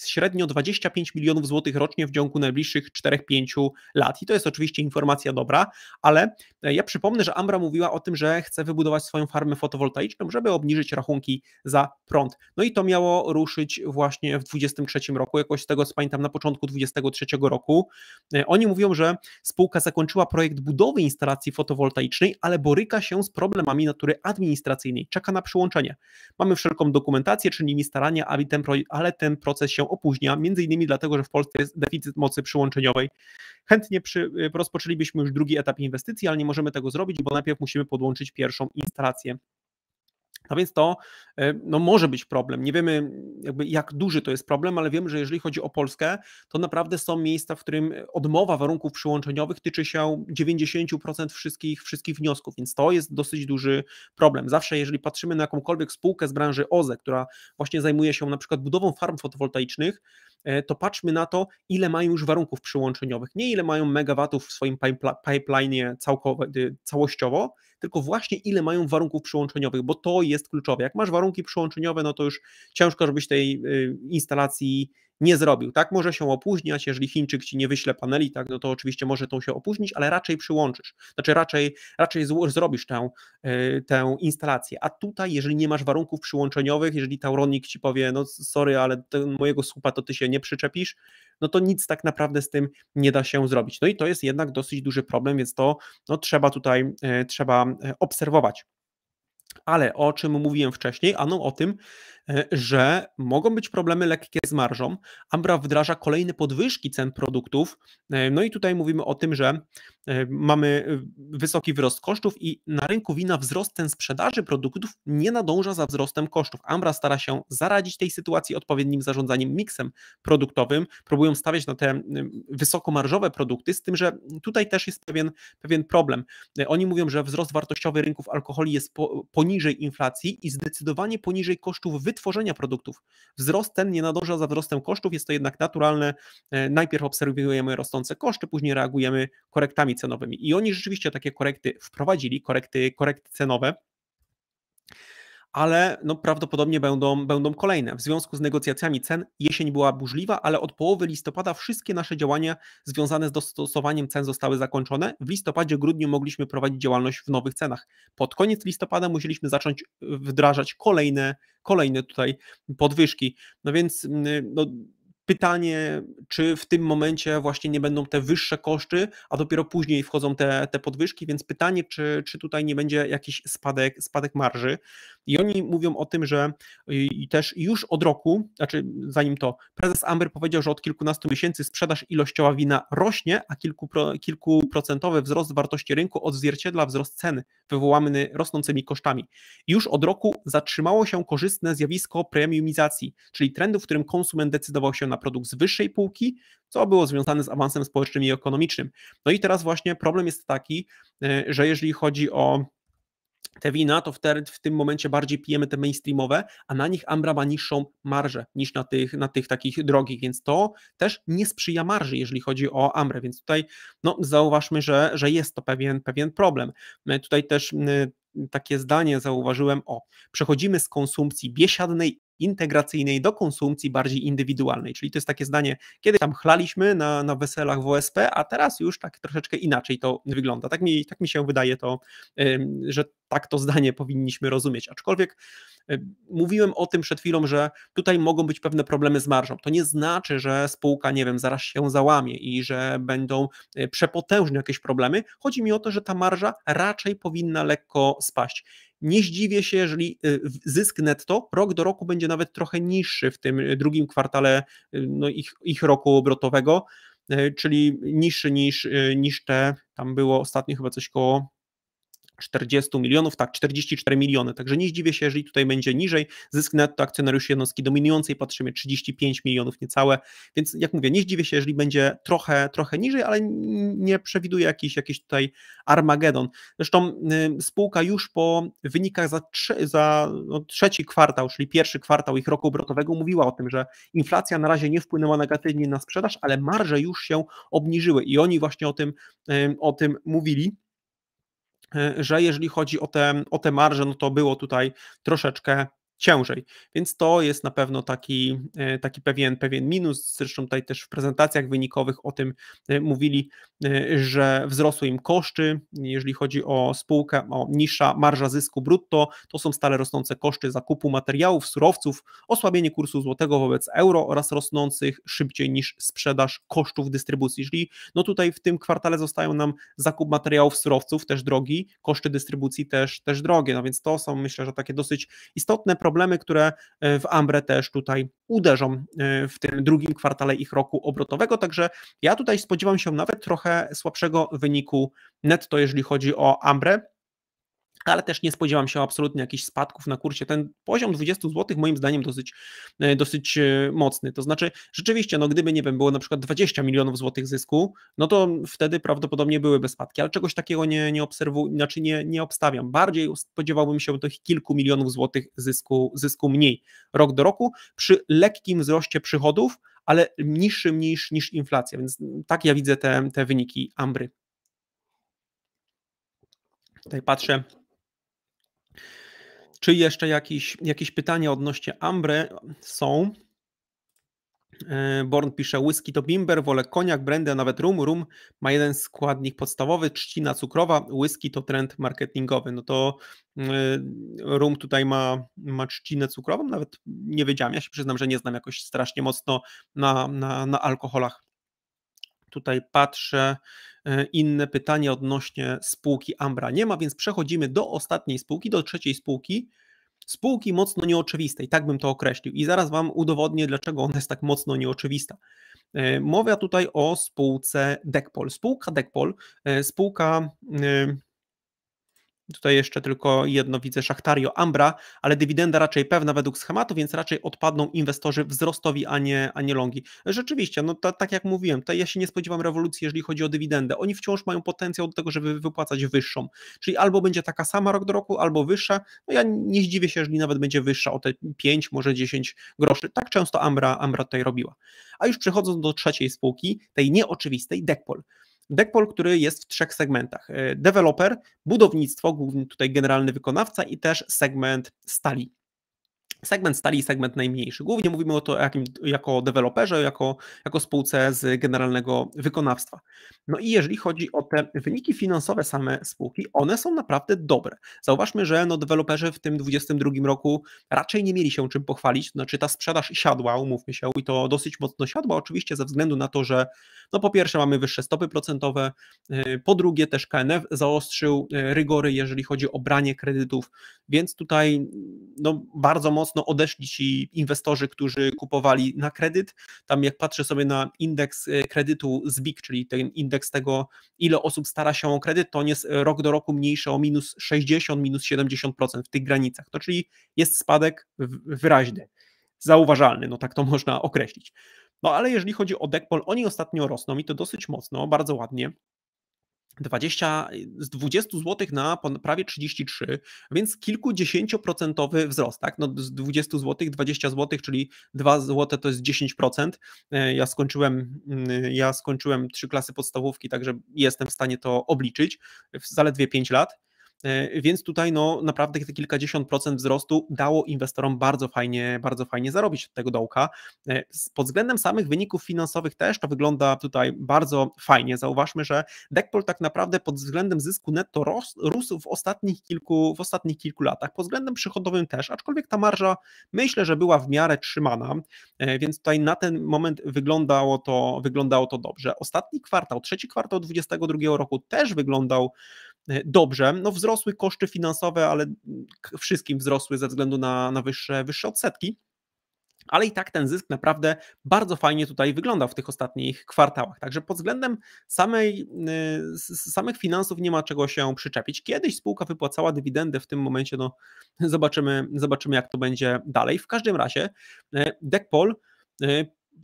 średnio 25 milionów złotych rocznie w ciągu najbliższych 4-5 lat. I to jest oczywiście informacja dobra, ale e, ja przypomnę, że Ambra mówiła o tym, że chce wybudować swoją farmę fotowoltaiczną, żeby obniżyć rachunki za prąd. No i to miało ruszyć właśnie w 2023 roku, jakoś z tego co pamiętam, na początku 2023 roku. E, oni mówią, że spółka zakończyła projekt budowy instalacji fotowoltaicznej, ale boryka się z problemami natury administracyjnej. Czeka na przyłączenie. Mamy wszelką dokumentację, czynimy starania, ale ten proces się opóźnia, między innymi dlatego, że w Polsce jest deficyt mocy przyłączeniowej. Chętnie przy, y, rozpoczęlibyśmy już drugi etap inwestycji, ale nie możemy tego zrobić, bo najpierw musimy podłączyć pierwszą instalację. A więc to e, no, może być problem. Nie wiemy, jakby jak duży to jest problem, ale wiemy, że jeżeli chodzi o Polskę, to naprawdę są miejsca, w którym e, odmowa warunków przyłączeniowych tyczy się 90% wszystkich, wszystkich wniosków, więc to jest dosyć duży problem. Zawsze, jeżeli patrzymy na jakąkolwiek spółkę z branży OZE, która właśnie zajmuje się na przykład budową farm fotowoltaicznych, e, to patrzmy na to, ile mają już warunków przyłączeniowych, nie ile mają megawatów w swoim pipeline całkow- y, całościowo, tylko właśnie ile mają warunków przyłączeniowych, bo to jest kluczowe. Jak masz warunki przyłączeniowe, no to już ciężko, żebyś tej y, instalacji nie zrobił. Tak może się opóźniać, jeżeli Chińczyk ci nie wyśle paneli, tak, no to oczywiście może tą się opóźnić, ale raczej przyłączysz, znaczy raczej, raczej zrobisz tę, e, tę instalację. A tutaj, jeżeli nie masz warunków przyłączeniowych, jeżeli Tauronik ci powie, no sorry, ale mojego słupa to ty się nie przyczepisz, no to nic tak naprawdę z tym nie da się zrobić. No i to jest jednak dosyć duży problem, więc to no, trzeba tutaj, e, trzeba e, obserwować. Ale o czym mówiłem wcześniej, ano o tym, E, że mogą być problemy lekkie z marżą. Ambra wdraża kolejne podwyżki cen produktów. E, no i tutaj mówimy o tym, że e, mamy wysoki wzrost kosztów i na rynku wina wzrost ten sprzedaży produktów nie nadąża za wzrostem kosztów. Ambra stara się zaradzić tej sytuacji odpowiednim zarządzaniem miksem produktowym. Próbują stawiać na te wysokomarżowe produkty, z tym, że tutaj też jest pewien, pewien problem. Oni mówią, że wzrost wartościowy rynków alkoholi jest po, poniżej inflacji i zdecydowanie poniżej kosztów wytworzenia tworzenia produktów. Wzrost ten nie nadąża za wzrostem kosztów, jest to jednak naturalne. E, najpierw obserwujemy rosnące koszty, później reagujemy korektami cenowymi. I oni rzeczywiście takie korekty wprowadzili, korekty, korekty cenowe ale no prawdopodobnie będą, będą kolejne. W związku z negocjacjami cen jesień była burzliwa, ale od połowy listopada wszystkie nasze działania związane z dostosowaniem cen zostały zakończone. W listopadzie, grudniu mogliśmy prowadzić działalność w nowych cenach. Pod koniec listopada musieliśmy zacząć wdrażać kolejne, kolejne tutaj podwyżki. No więc no, pytanie, czy w tym momencie właśnie nie będą te wyższe koszty, a dopiero później wchodzą te, te podwyżki, więc pytanie, czy, czy tutaj nie będzie jakiś spadek, spadek marży. I oni mówią o tym, że y, i też już od roku, znaczy zanim to, prezes Amber powiedział, że od kilkunastu miesięcy sprzedaż ilościowa wina rośnie, a kilku, kilkuprocentowy wzrost wartości rynku odzwierciedla wzrost cen wywołany rosnącymi kosztami. już od roku zatrzymało się korzystne zjawisko premiumizacji, czyli trendu, w którym konsument decydował się na produkt z wyższej półki, co było związane z awansem społecznym i ekonomicznym. No i teraz właśnie problem jest taki, y, że jeżeli chodzi o te wina, to w tym momencie bardziej pijemy te mainstreamowe, a na nich Ambra ma niższą marżę niż na tych, na tych takich drogich, więc to też nie sprzyja marży, jeżeli chodzi o Amrę, więc tutaj no, zauważmy, że, że jest to pewien, pewien problem. E, tutaj też takie zdanie zauważyłem, o, przechodzimy z konsumpcji biesiadnej integracyjnej do konsumpcji bardziej indywidualnej. Czyli to jest takie zdanie, kiedy tam chlaliśmy na, na weselach w OSP, a teraz już tak troszeczkę inaczej to wygląda. Tak mi, tak mi się wydaje to, że tak to zdanie powinniśmy rozumieć. Aczkolwiek mówiłem o tym przed chwilą, że tutaj mogą być pewne problemy z marżą. To nie znaczy, że spółka, nie wiem, zaraz się załamie i że będą e, przepotężne jakieś problemy. Chodzi mi o to, że ta marża raczej powinna lekko spaść. Nie zdziwię się, jeżeli y, zysk netto rok do roku będzie nawet trochę niższy w tym y, drugim kwartale y, no, ich, ich roku obrotowego, czyli niższy niż, niż te, tam było ostatnio chyba coś koło 40 milionów, tak, 44 miliony. Także nie zdziwię się, jeżeli tutaj będzie niżej. Zysk netto akcjonariuszy jednostki dominującej patrzymy 35 milionów niecałe. Więc jak mówię, nie zdziwię się, jeżeli będzie trochę, trochę niżej, ale nie przewiduję jakiś, jakiś tutaj Armagedon. Zresztą y, spółka już po wynikach za, za no, trzeci kwartał, czyli pierwszy kwartał ich roku obrotowego mówiła o tym, że inflacja na razie nie wpłynęła negatywnie na sprzedaż, ale marże już się obniżyły i oni właśnie o tym, y, o tym mówili. Y, że jeżeli chodzi o te, o te marże, no to było tutaj troszeczkę ciężej. Więc to jest na pewno taki, e, taki pewien, pewien minus. Zresztą tutaj też w prezentacjach wynikowych o tym e, mówili, e, że wzrosły im koszty. Jeżeli chodzi o spółkę, o niższa marża zysku brutto, to są stale rosnące koszty zakupu materiałów, surowców, osłabienie kursu złotego wobec euro oraz rosnących szybciej niż sprzedaż kosztów dystrybucji. Czyli no tutaj w tym kwartale zostają nam zakup materiałów, surowców też drogi, koszty dystrybucji też, też drogie. No więc to są myślę, że takie dosyć istotne problemy problemy, które e, w Ambre też tutaj uderzą e, w tym drugim kwartale ich roku obrotowego, także ja tutaj spodziewam się nawet trochę słabszego wyniku netto, jeżeli chodzi o Ambre, ale też nie spodziewam się absolutnie jakichś spadków na kursie. Ten poziom 20 zł moim zdaniem dosyć, e, dosyć e, mocny. To znaczy, rzeczywiście, no gdyby, nie wiem, było na przykład 20 milionów złotych zysku, no to wtedy prawdopodobnie byłyby spadki, ale czegoś takiego nie, nie obserwuję, znaczy nie, nie obstawiam. Bardziej spodziewałbym się tych kilku milionów złotych zysku, zysku mniej rok do roku przy lekkim wzroście przychodów, ale niższym niż, niż inflacja, więc tak ja widzę te, te wyniki Ambry. Tutaj patrzę, czy jeszcze jakieś, jakieś pytania odnośnie Ambre są? E, Born pisze, whisky to bimber, wolę koniak, brandy, a nawet rum. Rum ma jeden składnik podstawowy, trzcina cukrowa, whisky to trend marketingowy. No to e, rum tutaj ma, ma trzcinę cukrową, nawet nie wiedziałem, ja się przyznam, że nie znam jakoś strasznie mocno na, na, na alkoholach tutaj patrzę, e, inne pytanie odnośnie spółki Ambra nie ma, więc przechodzimy do ostatniej spółki, do trzeciej spółki. Spółki mocno nieoczywistej, tak bym to określił, i zaraz Wam udowodnię, dlaczego ona jest tak mocno nieoczywista. E, Mowa tutaj o spółce Dekpol. Spółka Dekpol, e, spółka Tutaj jeszcze tylko jedno widzę, Szachtario Ambra, ale dywidenda raczej pewna według schematu, więc raczej odpadną inwestorzy wzrostowi, a nie, a nie longi. Rzeczywiście, no to, tak jak mówiłem, tutaj ja się nie spodziewam rewolucji, jeżeli chodzi o dywidendę. Oni wciąż mają potencjał do tego, żeby wypłacać wyższą. Czyli albo będzie taka sama rok do roku, albo wyższa. No ja nie zdziwię się, jeżeli nawet będzie wyższa o te 5, może 10 groszy. Tak często Ambra, Ambra tutaj robiła. A już przechodząc do trzeciej spółki, tej nieoczywistej, Dekpol. Deckpol, który jest w trzech segmentach. E, Developer, budownictwo, główny tutaj generalny wykonawca i też segment stali segment stali i segment najmniejszy. Głównie mówimy o to jakim, jako deweloperze, jako, jako spółce z generalnego wykonawstwa. No i jeżeli chodzi o te wyniki finansowe same spółki, one są naprawdę dobre. Zauważmy, że no deweloperzy w tym 2022 roku raczej nie mieli się czym pochwalić, znaczy ta sprzedaż siadła, umówmy się, i to dosyć mocno siadła, oczywiście ze względu na to, że no po pierwsze mamy wyższe stopy procentowe, y, po drugie też KNF zaostrzył y, rygory, jeżeli chodzi o branie kredytów, więc tutaj no bardzo mocno mocno odeszli ci inwestorzy, którzy kupowali na kredyt. Tam jak patrzę sobie na indeks e, kredytu ZBIK, czyli ten indeks tego, ile osób stara się o kredyt, to on jest e, rok do roku mniejszy o minus 60, minus 70% w tych granicach. to czyli jest spadek wyraźny, zauważalny, no tak to można określić. No ale jeżeli chodzi o Deckpol, oni ostatnio rosną i to dosyć mocno, bardzo ładnie. 20, z 20 zł na prawie 33, więc kilkudziesięcioprocentowy wzrost, tak? No z 20 zł 20 zł, czyli 2 zł to jest 10%. E, ja skończyłem, mm, ja skończyłem trzy klasy podstawówki, także jestem w stanie to obliczyć w zaledwie 5 lat. E, więc tutaj no, naprawdę te kilkadziesiąt procent wzrostu dało inwestorom bardzo fajnie, bardzo fajnie zarobić od tego dołka. E, pod względem samych wyników finansowych też to wygląda tutaj bardzo fajnie. Zauważmy, że Dekpol tak naprawdę pod względem zysku netto rósł w ostatnich kilku, w ostatnich kilku latach. Pod względem przychodowym też, aczkolwiek ta marża myślę, że była w miarę trzymana, e, więc tutaj na ten moment wyglądało to, wyglądało to dobrze. Ostatni kwartał, trzeci kwartał 2022 roku też wyglądał E, dobrze. No wzrosły koszty finansowe, ale wszystkim wzrosły ze względu na, na wyższe, wyższe odsetki ale i tak ten zysk naprawdę bardzo fajnie tutaj wygląda w tych ostatnich kwartałach. Także pod względem samej, e, samych finansów nie ma czego się przyczepić. Kiedyś spółka wypłacała dywidendę, w tym momencie no, zobaczymy, zobaczymy, jak to będzie dalej. W każdym razie e, DECPOL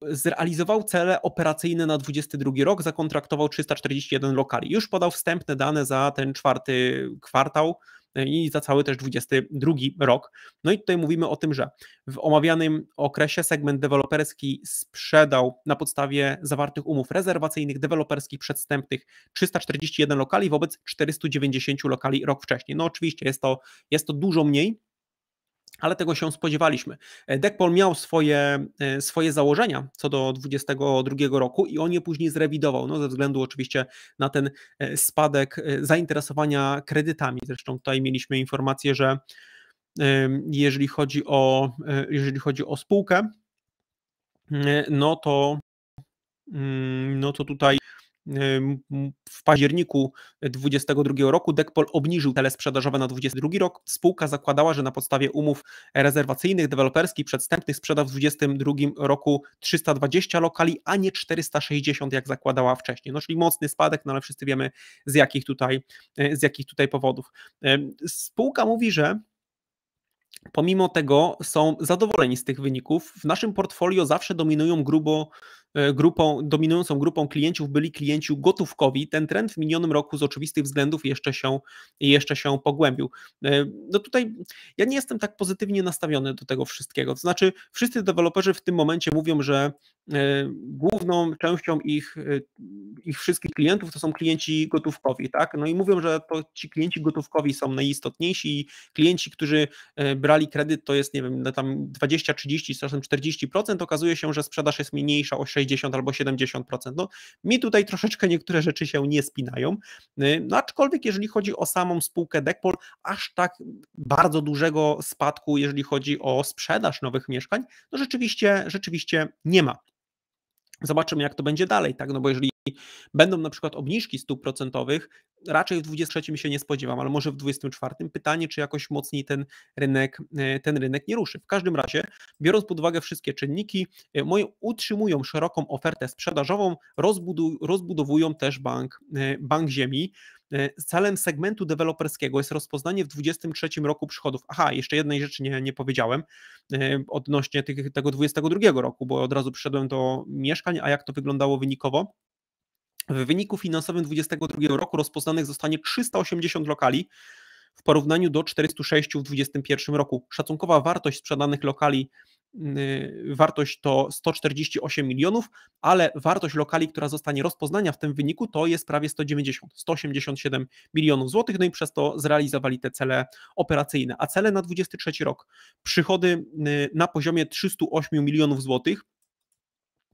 zrealizował cele operacyjne na 2022 rok, zakontraktował 341 lokali. Już podał wstępne dane za ten czwarty kwartał e, i za cały też 2022 rok. No i tutaj mówimy o tym, że w omawianym okresie segment deweloperski sprzedał na podstawie zawartych umów rezerwacyjnych, deweloperskich, przedstępnych 341 lokali wobec 490 lokali rok wcześniej. No oczywiście jest to, jest to dużo mniej, ale tego się spodziewaliśmy. E, DECPOL miał swoje, e, swoje założenia co do 2022 roku i on je później zrewidował, no ze względu oczywiście na ten e, spadek zainteresowania kredytami. Zresztą tutaj mieliśmy informację, że jeżeli chodzi o, jeżeli chodzi o spółkę, mm, no to, mm, no to tutaj w październiku 2022 roku Dekpol obniżył cele sprzedażowe na 2022 rok. Spółka zakładała, że na podstawie umów rezerwacyjnych, deweloperskich, przedstępnych sprzeda w 2022 roku 320 lokali, a nie 460, jak zakładała wcześniej. No, czyli mocny spadek, no ale wszyscy wiemy z jakich tutaj, e, z jakich tutaj powodów. E, spółka mówi, że Pomimo tego są zadowoleni z tych wyników. W naszym portfolio zawsze dominują grubo E, grupą, dominującą grupą klientów byli klienci gotówkowi. Ten trend w minionym roku z oczywistych względów jeszcze się, jeszcze się pogłębił. E, no tutaj ja nie jestem tak pozytywnie nastawiony do tego wszystkiego. To znaczy, wszyscy deweloperzy w tym momencie mówią, że E, główną częścią ich, e, ich wszystkich klientów to są klienci gotówkowi, tak? No i mówią, że to ci klienci gotówkowi są najistotniejsi i klienci, którzy e, brali kredyt, to jest, nie wiem, no tam 20, 30, czasem 40%, okazuje się, że sprzedaż jest mniejsza o 60 albo 70%. No mi tutaj troszeczkę niektóre rzeczy się nie spinają, no aczkolwiek jeżeli chodzi o samą spółkę Dekpol, aż tak bardzo dużego spadku, jeżeli chodzi o sprzedaż nowych mieszkań, no rzeczywiście, rzeczywiście nie ma. Zobaczymy, jak to będzie dalej, tak? No bo jeżeli będą na przykład obniżki stóp procentowych, raczej w 23 się nie spodziewam, ale może w 24. Pytanie, czy jakoś mocniej ten rynek, e, ten rynek nie ruszy. W każdym razie, biorąc pod uwagę wszystkie czynniki, e, moje utrzymują szeroką ofertę sprzedażową, rozbudu, rozbudowują też bank, e, bank ziemi. Celem segmentu deweloperskiego jest rozpoznanie w 23 roku przychodów. Aha, jeszcze jednej rzeczy nie, nie powiedziałem e, odnośnie tych, tego 22 roku, bo od razu przyszedłem do mieszkań, a jak to wyglądało wynikowo. W wyniku finansowym 2022 roku rozpoznanych zostanie 380 lokali w porównaniu do 406 w 2021 roku. Szacunkowa wartość sprzedanych lokali Y, wartość to 148 milionów, ale wartość lokali, która zostanie rozpoznana w tym wyniku, to jest prawie 190, 187 milionów złotych, no i przez to zrealizowali te cele operacyjne. A cele na 23 rok, przychody y, na poziomie 308 milionów złotych,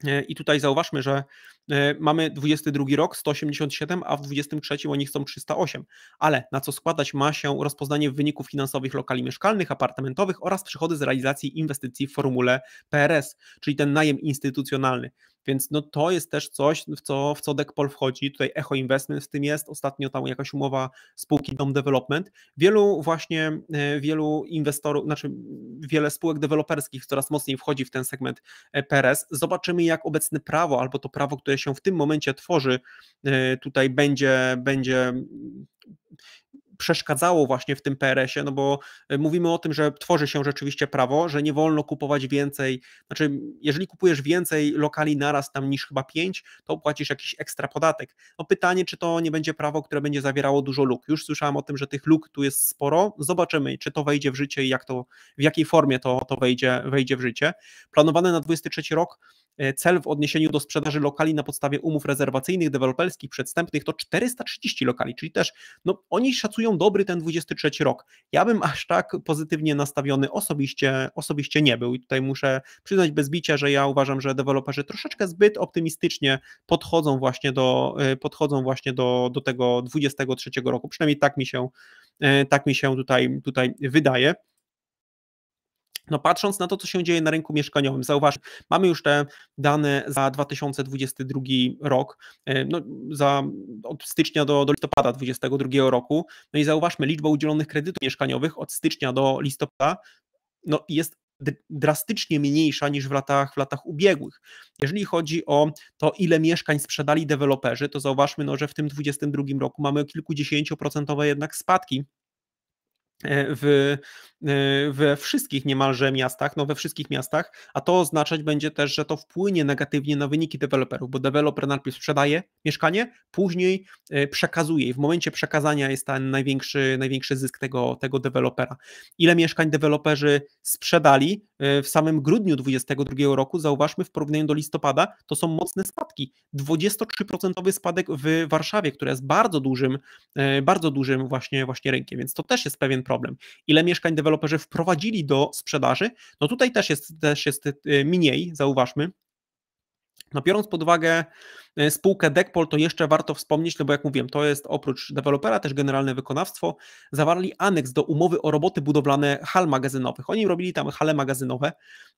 E, I tutaj zauważmy, że e, mamy 22 rok 187, a w 23 oni chcą 308. Ale na co składać ma się rozpoznanie wyników finansowych lokali mieszkalnych, apartamentowych oraz przychody z realizacji inwestycji w formule PRS, czyli ten najem instytucjonalny. Więc no to jest też coś, w co, w co DECPOL wchodzi. Tutaj Echo Investment w tym jest. Ostatnio tam jakaś umowa spółki Dom Development. Wielu właśnie, e, wielu inwestorów, znaczy wiele spółek deweloperskich coraz mocniej wchodzi w ten segment PRS. Zobaczymy, jak obecne prawo, albo to prawo, które się w tym momencie tworzy, e, tutaj będzie, będzie przeszkadzało właśnie w tym PRS-ie, no bo e, mówimy o tym, że tworzy się rzeczywiście prawo, że nie wolno kupować więcej, znaczy jeżeli kupujesz więcej lokali naraz tam niż chyba pięć, to płacisz jakiś ekstra podatek. No pytanie, czy to nie będzie prawo, które będzie zawierało dużo luk. Już słyszałem o tym, że tych luk tu jest sporo. Zobaczymy, czy to wejdzie w życie i jak to, w jakiej formie to, to wejdzie, wejdzie w życie. Planowane na 23 rok E, cel w odniesieniu do sprzedaży lokali na podstawie umów rezerwacyjnych, deweloperskich, przedstępnych to 430 lokali, czyli też no, oni szacują dobry ten 23 rok. Ja bym aż tak pozytywnie nastawiony osobiście, osobiście nie był i tutaj muszę przyznać bez bicia, że ja uważam, że deweloperzy troszeczkę zbyt optymistycznie podchodzą właśnie do, e, podchodzą właśnie do, do tego 23 roku, przynajmniej tak mi się, e, tak mi się tutaj, tutaj wydaje. No patrząc na to, co się dzieje na rynku mieszkaniowym, zauważ, mamy już te dane za 2022 rok, e, no, za, od stycznia do, do listopada 2022 roku, no i zauważmy, liczba udzielonych kredytów mieszkaniowych od stycznia do listopada no, jest drastycznie mniejsza niż w latach, w latach ubiegłych. Jeżeli chodzi o to, ile mieszkań sprzedali deweloperzy, to zauważmy, no, że w tym 2022 roku mamy kilkudziesięcioprocentowe jednak spadki E, w, e, we wszystkich niemalże miastach, no we wszystkich miastach, a to oznaczać będzie też, że to wpłynie negatywnie na wyniki deweloperów, bo deweloper najpierw sprzedaje mieszkanie, później e, przekazuje i w momencie przekazania jest ten największy, największy zysk tego, tego dewelopera. Ile mieszkań deweloperzy sprzedali, E, w samym grudniu 2022 roku, zauważmy, w porównaniu do listopada, to są mocne spadki. 23% spadek w Warszawie, która jest bardzo dużym, e, bardzo dużym właśnie, właśnie rynkiem, więc to też jest pewien problem. Ile mieszkań deweloperzy wprowadzili do sprzedaży? No tutaj też jest, też jest e, mniej, zauważmy, no biorąc pod uwagę e, spółkę Deckpol, to jeszcze warto wspomnieć, no bo jak mówiłem, to jest oprócz dewelopera też generalne wykonawstwo, zawarli aneks do umowy o roboty budowlane hal magazynowych. Oni robili tam hale magazynowe,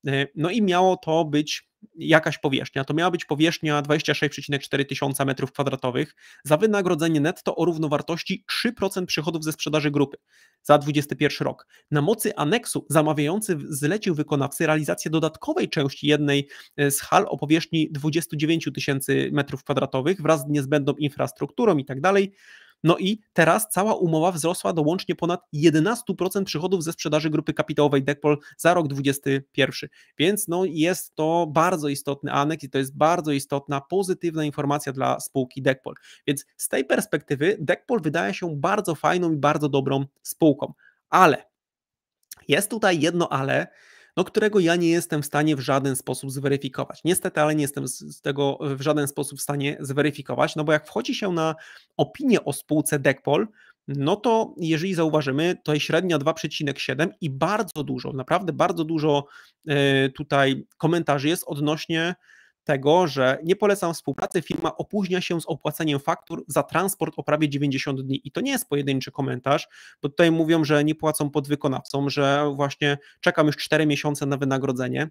e, no i miało to być jakaś powierzchnia. To miała być powierzchnia 26,4 tysiąca metrów kwadratowych za wynagrodzenie netto o równowartości 3% przychodów ze sprzedaży grupy za 2021 rok. Na mocy aneksu zamawiający zlecił wykonawcy realizację dodatkowej części jednej e, z hal o powierzchni 29 tysięcy metrów kwadratowych wraz z niezbędną infrastrukturą i tak dalej. No i teraz cała umowa wzrosła do łącznie ponad 11% przychodów ze sprzedaży grupy kapitałowej Deckpol za rok 2021. Więc no jest to bardzo istotny aneks i to jest bardzo istotna, pozytywna informacja dla spółki Deckpol. Więc z tej perspektywy Deckpol wydaje się bardzo fajną i bardzo dobrą spółką. Ale jest tutaj jedno ale, no, którego ja nie jestem w stanie w żaden sposób zweryfikować. Niestety, ale nie jestem z tego w żaden sposób w stanie zweryfikować, no bo jak wchodzi się na opinię o spółce Dekpol, no to jeżeli zauważymy, to jest średnia 2,7 i bardzo dużo, naprawdę bardzo dużo e, tutaj komentarzy jest odnośnie tego, że nie polecam współpracy, firma opóźnia się z opłaceniem faktur za transport o prawie 90 dni. I to nie jest pojedynczy komentarz, bo tutaj mówią, że nie płacą podwykonawcom, że właśnie czekam już 4 miesiące na wynagrodzenie.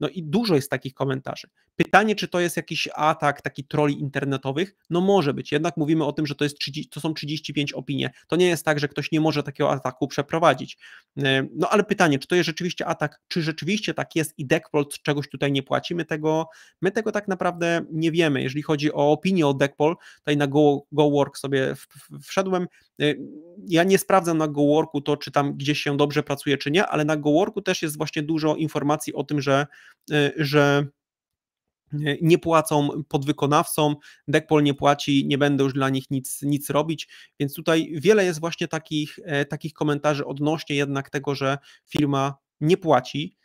No i dużo jest takich komentarzy. Pytanie, czy to jest jakiś atak taki troli internetowych? No może być, jednak mówimy o tym, że to, jest 30, to są 35 opinii. To nie jest tak, że ktoś nie może takiego ataku przeprowadzić. E, no ale pytanie, czy to jest rzeczywiście atak, czy rzeczywiście tak jest i Deckpol czegoś tutaj nie płaci? My tego, my tego tak naprawdę nie wiemy. Jeżeli chodzi o opinię o Deckpol, tutaj na Go, Go Work sobie w, w, wszedłem. E, ja nie sprawdzam na Go Worku to, czy tam gdzieś się dobrze pracuje, czy nie, ale na Go Worku też jest właśnie dużo informacji o tym, że E, że e, nie płacą podwykonawcom, Dekpol nie płaci, nie będę już dla nich nic, nic robić, więc tutaj wiele jest właśnie takich, e, takich komentarzy odnośnie jednak tego, że firma nie płaci,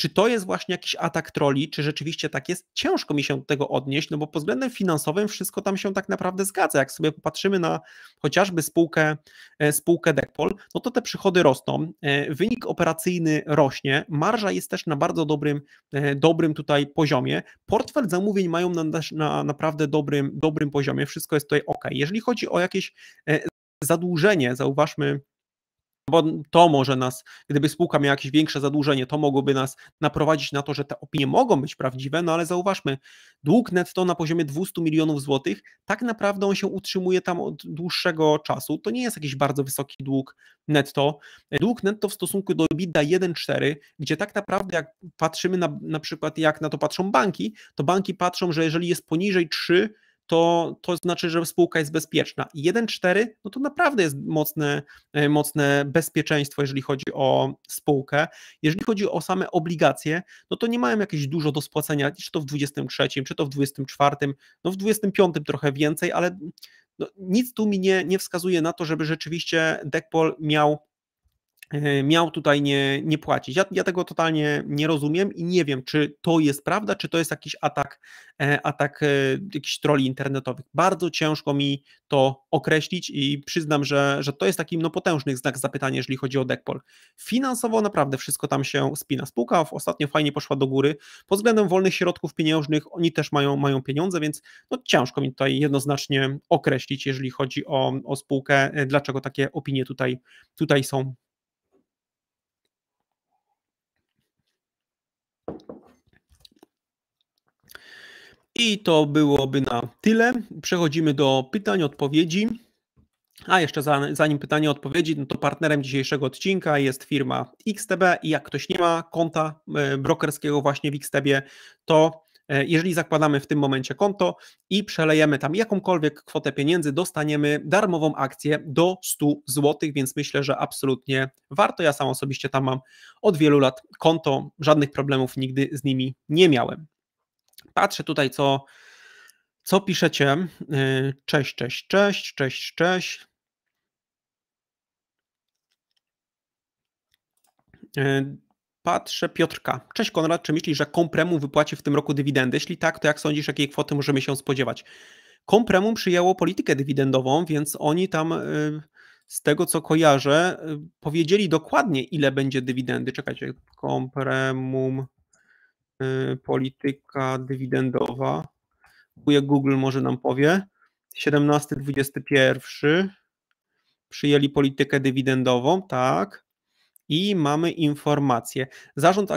czy to jest właśnie jakiś atak troli, czy rzeczywiście tak jest? Ciężko mi się do tego odnieść, no bo pod względem finansowym wszystko tam się tak naprawdę zgadza. Jak sobie popatrzymy na chociażby spółkę, e, spółkę Dekpol, no to te przychody rosną, e, wynik operacyjny rośnie, marża jest też na bardzo dobrym, e, dobrym tutaj poziomie, portfel zamówień mają na, na naprawdę dobrym, dobrym poziomie, wszystko jest tutaj ok. Jeżeli chodzi o jakieś zadłużenie, zauważmy, bo to może nas, gdyby spółka miała jakieś większe zadłużenie, to mogłoby nas naprowadzić na to, że te opinie mogą być prawdziwe, no ale zauważmy, dług netto na poziomie 200 milionów złotych, tak naprawdę on się utrzymuje tam od dłuższego czasu, to nie jest jakiś bardzo wysoki dług netto. Dług netto w stosunku do EBITDA 1,4, gdzie tak naprawdę jak patrzymy na, na przykład jak na to patrzą banki, to banki patrzą, że jeżeli jest poniżej 3, to, to znaczy, że spółka jest bezpieczna. 1,4 no to naprawdę jest mocne, e, mocne bezpieczeństwo, jeżeli chodzi o spółkę. Jeżeli chodzi o same obligacje, no to nie mają jakieś dużo do spłacenia, czy to w 23, czy to w 24, no w 25 trochę więcej, ale no nic tu mi nie, nie wskazuje na to, żeby rzeczywiście Deckpol miał E, miał tutaj nie, nie płacić. Ja, ja, tego totalnie nie rozumiem i nie wiem, czy to jest prawda, czy to jest jakiś atak, e, atak e, jakichś troli internetowych. Bardzo ciężko mi to określić i przyznam, że, że to jest taki no, potężny znak zapytania, jeżeli chodzi o Deckpol. Finansowo naprawdę wszystko tam się spina. Spółka ostatnio fajnie poszła do góry. Pod względem wolnych środków pieniężnych oni też mają, mają pieniądze, więc no, ciężko mi tutaj jednoznacznie określić, jeżeli chodzi o, o spółkę, dlaczego takie opinie tutaj, tutaj są I to byłoby na tyle. Przechodzimy do pytań, odpowiedzi. A jeszcze zanim pytanie odpowiedzi, no to partnerem dzisiejszego odcinka jest firma XTB i jak ktoś nie ma konta e, brokerskiego właśnie w XTB, to e, jeżeli zakładamy w tym momencie konto i przelejemy tam jakąkolwiek kwotę pieniędzy, dostaniemy darmową akcję do 100 zł, więc myślę, że absolutnie warto. Ja sam osobiście tam mam od wielu lat konto, żadnych problemów nigdy z nimi nie miałem. Patrzę tutaj, co, co piszecie. Cześć, cześć, cześć, cześć, cześć. Patrzę Piotrka. Cześć Konrad, czy myślisz, że Kompremu wypłaci w tym roku dywidendy? Jeśli tak, to jak sądzisz, jakiej kwoty możemy się spodziewać? Kompremum przyjęło politykę dywidendową, więc oni tam z tego co kojarzę powiedzieli dokładnie ile będzie dywidendy. Czekajcie, Kompremum Y, polityka dywidendowa. Wuje Google może nam powie. 17-21 przyjęli politykę dywidendową, tak. I mamy informację. Zarząd, y,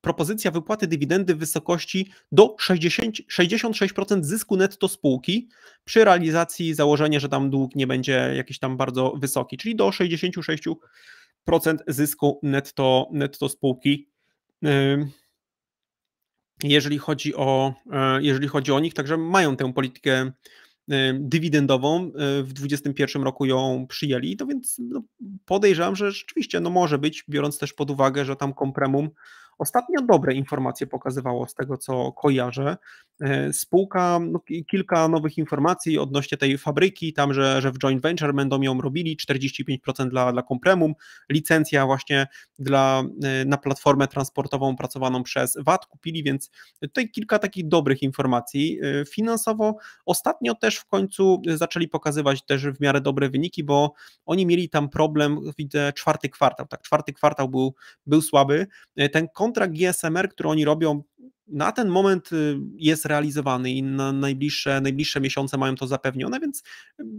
propozycja wypłaty dywidendy w wysokości do 60, 66% zysku netto spółki przy realizacji założenia, że tam dług nie będzie jakiś tam bardzo wysoki, czyli do 66% zysku netto, netto spółki. Yy jeżeli chodzi o, e, jeżeli chodzi o nich, także mają tę politykę e, dywidendową. E, w 2021 roku ją przyjęli, to więc no, podejrzewam, że rzeczywiście no może być, biorąc też pod uwagę, że tam kompromum. Ostatnio dobre informacje pokazywało z tego, co kojarzę. E, spółka, no, kilka nowych informacji odnośnie tej fabryki, tam, że, że w joint venture będą ją robili, 45% dla, dla Compremum, licencja właśnie dla, e, na platformę transportową pracowaną przez VAT kupili, więc tutaj kilka takich dobrych informacji. E, finansowo ostatnio też w końcu zaczęli pokazywać też w miarę dobre wyniki, bo oni mieli tam problem, widzę, czwarty kwartał, tak, czwarty kwartał był, był słaby. Ten kontrakt GSMR, który oni robią, na ten moment y, jest realizowany i na najbliższe, najbliższe miesiące mają to zapewnione, więc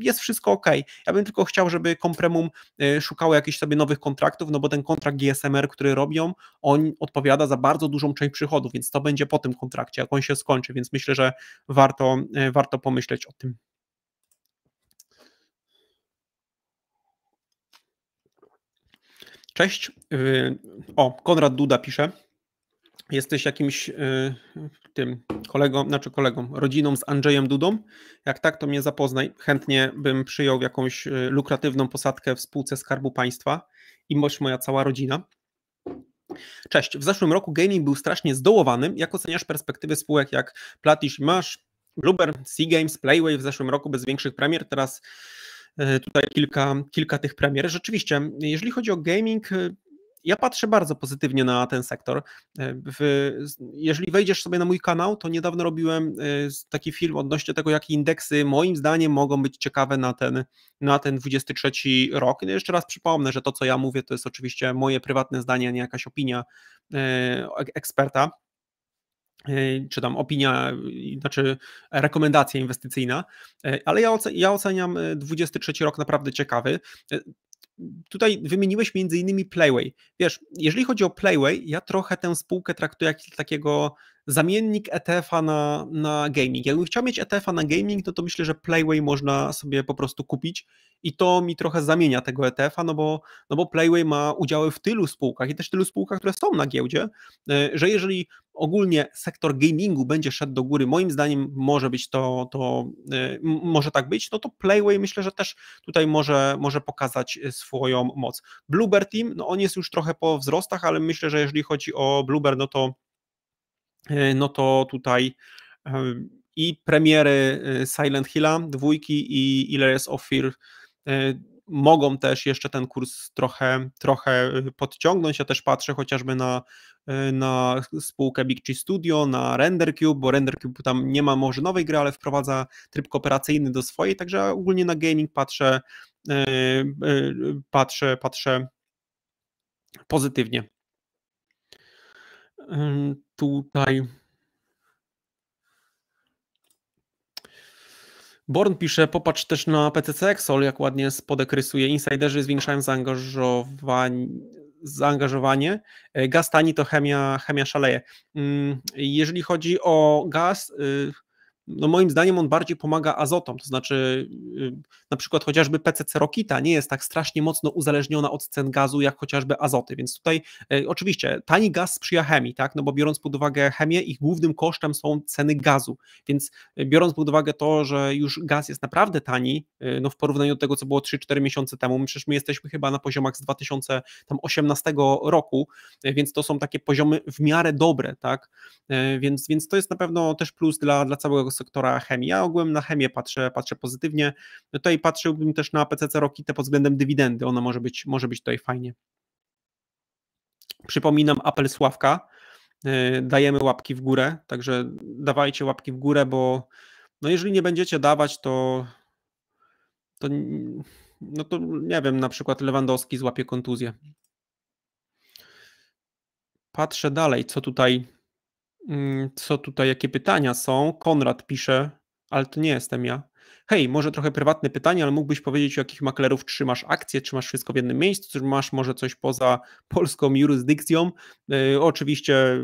jest wszystko ok. Ja bym tylko chciał, żeby Kompremum y, szukało jakichś sobie nowych kontraktów, no bo ten kontrakt GSMR, który robią, on odpowiada za bardzo dużą część przychodów, więc to będzie po tym kontrakcie, jak on się skończy, więc myślę, że warto, y, warto pomyśleć o tym. Cześć. Y, o, Konrad Duda pisze. Jesteś jakimś y, tym kolegą, znaczy kolegą, rodziną z Andrzejem Dudą? Jak tak, to mnie zapoznaj. Chętnie bym przyjął jakąś y, lukratywną posadkę w spółce Skarbu Państwa i może moja cała rodzina. Cześć. W zeszłym roku gaming był strasznie zdołowany. Jak oceniasz perspektywy spółek jak Platish Masz, Bluber, Sea Games, Playway w zeszłym roku bez większych premier, teraz E, tutaj kilka, kilka tych premier. Rzeczywiście, jeżeli chodzi o gaming, e, ja patrzę bardzo pozytywnie na ten sektor. E, w, jeżeli wejdziesz sobie na mój kanał, to niedawno robiłem taki film odnośnie tego, jakie indeksy moim zdaniem mogą być ciekawe na ten, na ten 23 rok. No jeszcze raz przypomnę, że to, co ja mówię, to jest oczywiście moje prywatne zdanie, a nie jakaś opinia eksperta. E, czy tam opinia, znaczy rekomendacja inwestycyjna, e, ale ja, ocen, ja oceniam 23 e, rok naprawdę ciekawy. Tutaj wymieniłeś między innymi Playway. Wiesz, jeżeli chodzi o Playway, ja trochę tę spółkę traktuję jak takiego zamiennik ETF-a na, na gaming. Jakbym chciał mieć ETF-a na gaming, to to myślę, że Playway można sobie po prostu kupić i to mi trochę zamienia tego ETF-a, no bo, no bo Playway ma udziały w tylu spółkach i też tylu spółkach, które są na giełdzie, y, że jeżeli ogólnie sektor gamingu będzie szedł do góry, moim zdaniem może być to, to y, może tak być, no to Playway myślę, że też tutaj może, może pokazać y, swoją moc. Bluebird Team, no on jest już trochę po wzrostach, ale myślę, że jeżeli chodzi o Bluebird, no to E, no to tutaj i premiery e, Silent Hilla, dwójki i Layers of Fear e, mogą też jeszcze ten kurs trochę, trochę podciągnąć. Ja też patrzę chociażby na, na spółkę Big G Studio, na RenderCube, bo RenderCube tam nie ma może nowej gry, ale wprowadza tryb kooperacyjny do swojej, także ogólnie na gaming patrzę, patrzę, patrzę pozytywnie tutaj. Born pisze, popatrz też na PCC Exol, jak ładnie spodek rysuje. Insiderzy zwiększają zaangażowanie, zaangażowanie. Gaz tani to chemia, chemia szaleje. Mm, jeżeli chodzi o gaz, y, no moim zdaniem on bardziej pomaga azotom, to znaczy y, na przykład chociażby PCC Rokita nie jest tak strasznie mocno uzależniona od cen gazu jak chociażby azoty, więc tutaj y, oczywiście tani gaz sprzyja chemii, tak, no bo biorąc pod uwagę chemię, ich głównym kosztem są ceny gazu, więc y, biorąc pod uwagę to, że już gaz jest naprawdę tani, no w porównaniu do tego, co było 3-4 miesiące temu, przecież my jesteśmy chyba na poziomach z 2018 roku, więc to są takie poziomy w miarę dobre, tak, więc, więc to jest na pewno też plus dla, dla całego sektora chemii. Ja ogółem na chemię patrzę, patrzę pozytywnie. Tutaj patrzyłbym też na PCC te pod względem dywidendy. Ona może być, może być tutaj fajnie. Przypominam apel Sławka. Y, dajemy łapki w górę, także dawajcie łapki w górę, bo no jeżeli nie będziecie dawać, to, to no to nie wiem, na przykład Lewandowski złapie kontuzję. Patrzę dalej, co tutaj Mm, co tutaj, jakie pytania są. Konrad pisze, ale to nie jestem ja. Hej, może trochę prywatne pytanie, ale mógłbyś powiedzieć, o jakich maklerów trzymasz akcje, trzymasz wszystko w jednym miejscu, czy masz może coś poza polską jurysdykcją? Yy, oczywiście y,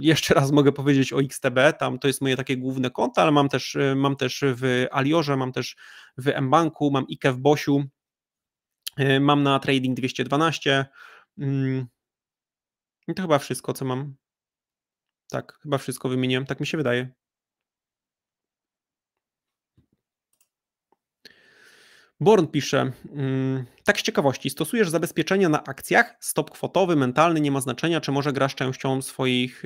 jeszcze raz mogę powiedzieć o XTB, tam to jest moje takie główne konto, ale mam też, y, mam też w Aliorze, mam też w mBanku, mam IKE w Bosiu, y, mam na Trading 212. Mm. I to chyba wszystko, co mam. Tak, chyba wszystko wymieniłem, tak mi się wydaje. Born pisze, mm, tak z ciekawości, stosujesz zabezpieczenia na akcjach? Stop kwotowy, mentalny, nie ma znaczenia, czy może grasz częścią swoich,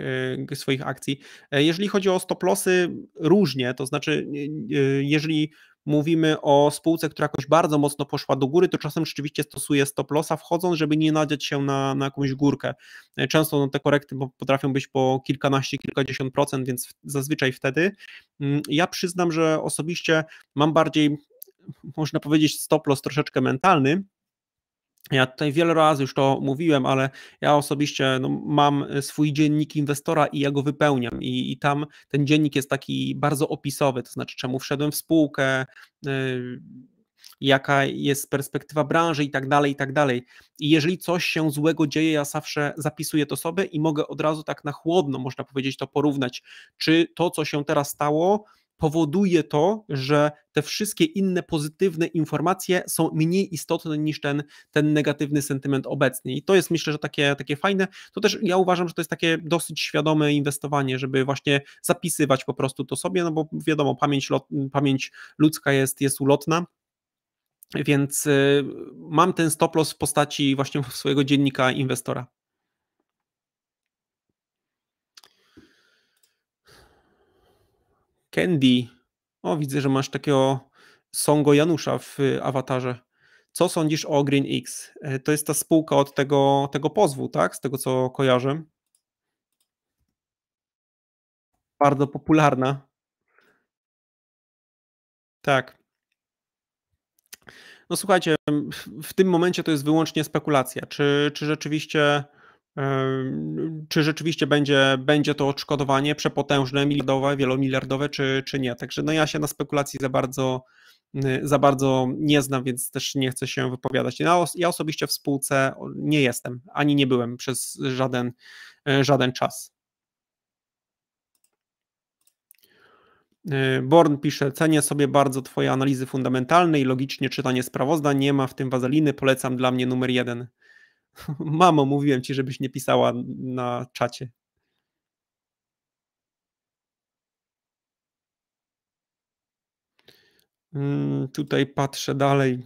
e, swoich akcji? E, jeżeli chodzi o stop losy, różnie, to znaczy, e, jeżeli mówimy o spółce, która jakoś bardzo mocno poszła do góry, to czasem rzeczywiście stosuje stop lossa wchodząc, żeby nie nadziać się na, na jakąś górkę. E, często no, te korekty potrafią być po kilkanaście, kilkadziesiąt procent, więc zazwyczaj wtedy. Mm, ja przyznam, że osobiście mam bardziej, można powiedzieć, stop loss troszeczkę mentalny, ja tutaj wiele razy już to mówiłem, ale ja osobiście no, mam e, swój dziennik inwestora i ja go wypełniam. I, I, tam ten dziennik jest taki bardzo opisowy, to znaczy, czemu wszedłem w spółkę. E, jaka jest perspektywa branży i tak dalej, i tak dalej. I jeżeli coś się złego dzieje, ja zawsze zapisuję to sobie i mogę od razu tak na chłodno, można powiedzieć, to porównać, czy to, co się teraz stało, powoduje to, że te wszystkie inne pozytywne informacje są mniej istotne niż ten, ten negatywny sentyment obecny. I to jest myślę, że takie, takie fajne. To też ja uważam, że to jest takie dosyć świadome inwestowanie, żeby właśnie zapisywać po prostu to sobie, no bo wiadomo, pamięć, lot, pamięć ludzka jest, jest ulotna. Więc y, mam ten stop loss w postaci właśnie swojego dziennika inwestora. Candy. O, widzę, że masz takiego Songo Janusza w y, awatarze. Co sądzisz o Green X? E, to jest ta spółka od tego, tego pozwu, tak? Z tego co kojarzę. Bardzo popularna. Tak. No słuchajcie, w tym momencie to jest wyłącznie spekulacja. Czy, czy rzeczywiście czy rzeczywiście będzie, będzie to odszkodowanie przepotężne, miliardowe, wielomiliardowe, czy, czy nie. Także no ja się na spekulacji za bardzo, y, za bardzo nie znam, więc też nie chcę się wypowiadać. Ja, osobiście w spółce nie jestem, ani nie byłem przez żaden, e, żaden czas. E, Born pisze, cenię sobie bardzo Twoje analizy fundamentalne i logicznie czytanie sprawozdań, nie ma w tym wazeliny, polecam dla mnie numer jeden. Mamo, mówiłem ci, żebyś nie pisała na czacie. Mm, tutaj patrzę dalej.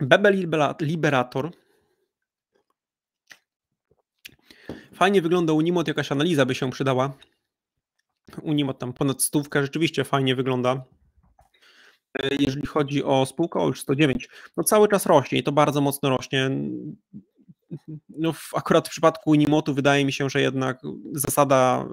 Bebel Liberator. Fajnie wygląda Unimod, jakaś analiza by się przydała. Unimod tam ponad stówkę, rzeczywiście fajnie wygląda jeżeli chodzi o spółkę, o już 109, no cały czas rośnie i to bardzo mocno rośnie. No, w, akurat w przypadku Unimotu wydaje mi się, że jednak zasada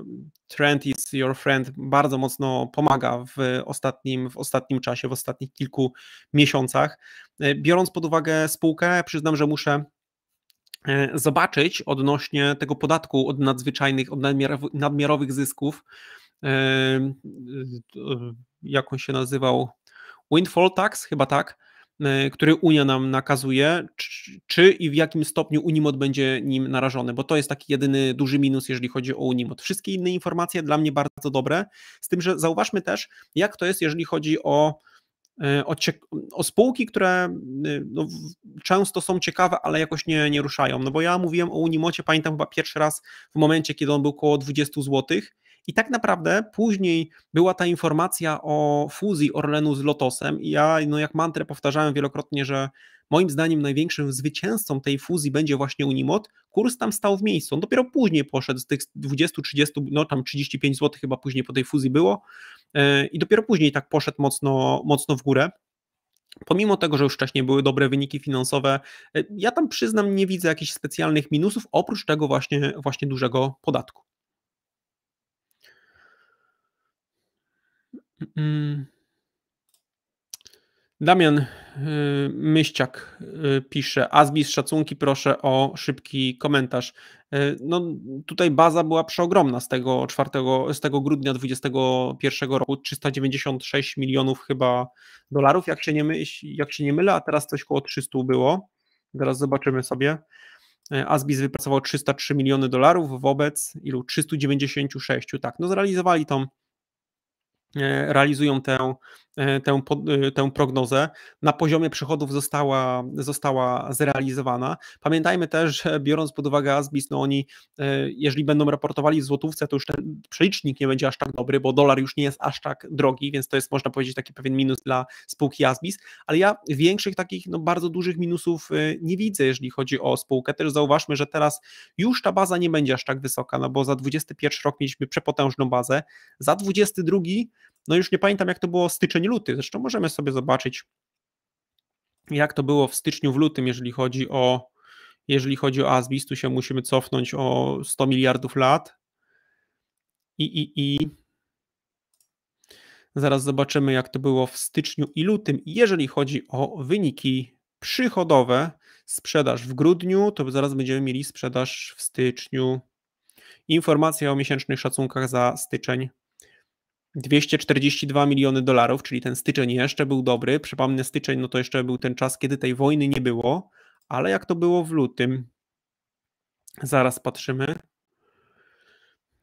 trend is your friend bardzo mocno pomaga w ostatnim, w ostatnim czasie, w ostatnich kilku miesiącach. E, biorąc pod uwagę spółkę, przyznam, że muszę e, zobaczyć odnośnie tego podatku od nadzwyczajnych, od nadmiarowych zysków, e, jak on się nazywał, windfall tax, chyba tak, e, który Unia nam nakazuje, czy, i w jakim stopniu Unimod będzie nim narażony, bo to jest taki jedyny duży minus, jeżeli chodzi o Unimod. Wszystkie inne informacje dla mnie bardzo dobre, z tym, że zauważmy też, jak to jest, jeżeli chodzi o e, o, o, spółki, które e, no, często są ciekawe, ale jakoś nie, nie ruszają. No bo ja mówiłem o Unimocie, pamiętam chyba pierwszy raz w momencie, kiedy on był około 20 zł i tak naprawdę później była ta informacja o fuzji Orlenu z Lotosem i ja no jak mantrę powtarzałem wielokrotnie, że moim zdaniem największym zwycięzcą tej fuzji będzie właśnie Unimod. Kurs tam stał w miejscu. On dopiero później poszedł z tych 20, 30, no tam 35 zł chyba później po tej fuzji było e, i dopiero później tak poszedł mocno, mocno w górę. Pomimo tego, że już wcześniej były dobre wyniki finansowe, e, ja tam przyznam, nie widzę jakichś specjalnych minusów, oprócz tego właśnie, właśnie dużego podatku. Damian y, Myściak y, pisze, Azbis, szacunki proszę o szybki komentarz. Y, no tutaj baza była przeogromna z tego 4, z tego grudnia 2021 roku, 396 milionów chyba dolarów, jak się nie, jak się nie mylę, a teraz coś około 300 było. Teraz zobaczymy sobie. Azbis wypracował 303 miliony dolarów wobec ilu? 396, tak. No zrealizowali tą E, realizują tę, e, tę, e, tę prognozę. Na poziomie przychodów została, została zrealizowana. Pamiętajmy też, że biorąc pod uwagę ASBIS, no oni, jeżeli będą raportowali w złotówce, to już ten przelicznik nie będzie aż tak dobry, bo dolar już nie jest aż tak drogi, więc to jest, można powiedzieć, taki pewien minus dla spółki ASBIS, ale ja większych takich no, bardzo dużych minusów nie widzę, jeżeli chodzi o spółkę. Też zauważmy, że teraz już ta baza nie będzie aż tak wysoka, no bo za 21 rok mieliśmy przepotężną bazę, za 22 no już nie pamiętam, jak to było styczeń, luty. Zresztą możemy sobie zobaczyć, jak to było w styczniu, w lutym, jeżeli chodzi o jeżeli chodzi o ASBIS, tu się musimy cofnąć o 100 miliardów lat. I, i, i zaraz zobaczymy, jak to było w styczniu i lutym. Jeżeli chodzi o wyniki przychodowe, sprzedaż w grudniu, to zaraz będziemy mieli sprzedaż w styczniu. Informacja o miesięcznych szacunkach za styczeń 242 miliony dolarów, czyli ten styczeń jeszcze był dobry. Przypomnę, styczeń no to jeszcze był ten czas, kiedy tej wojny nie było, ale jak to było w lutym? Zaraz patrzymy.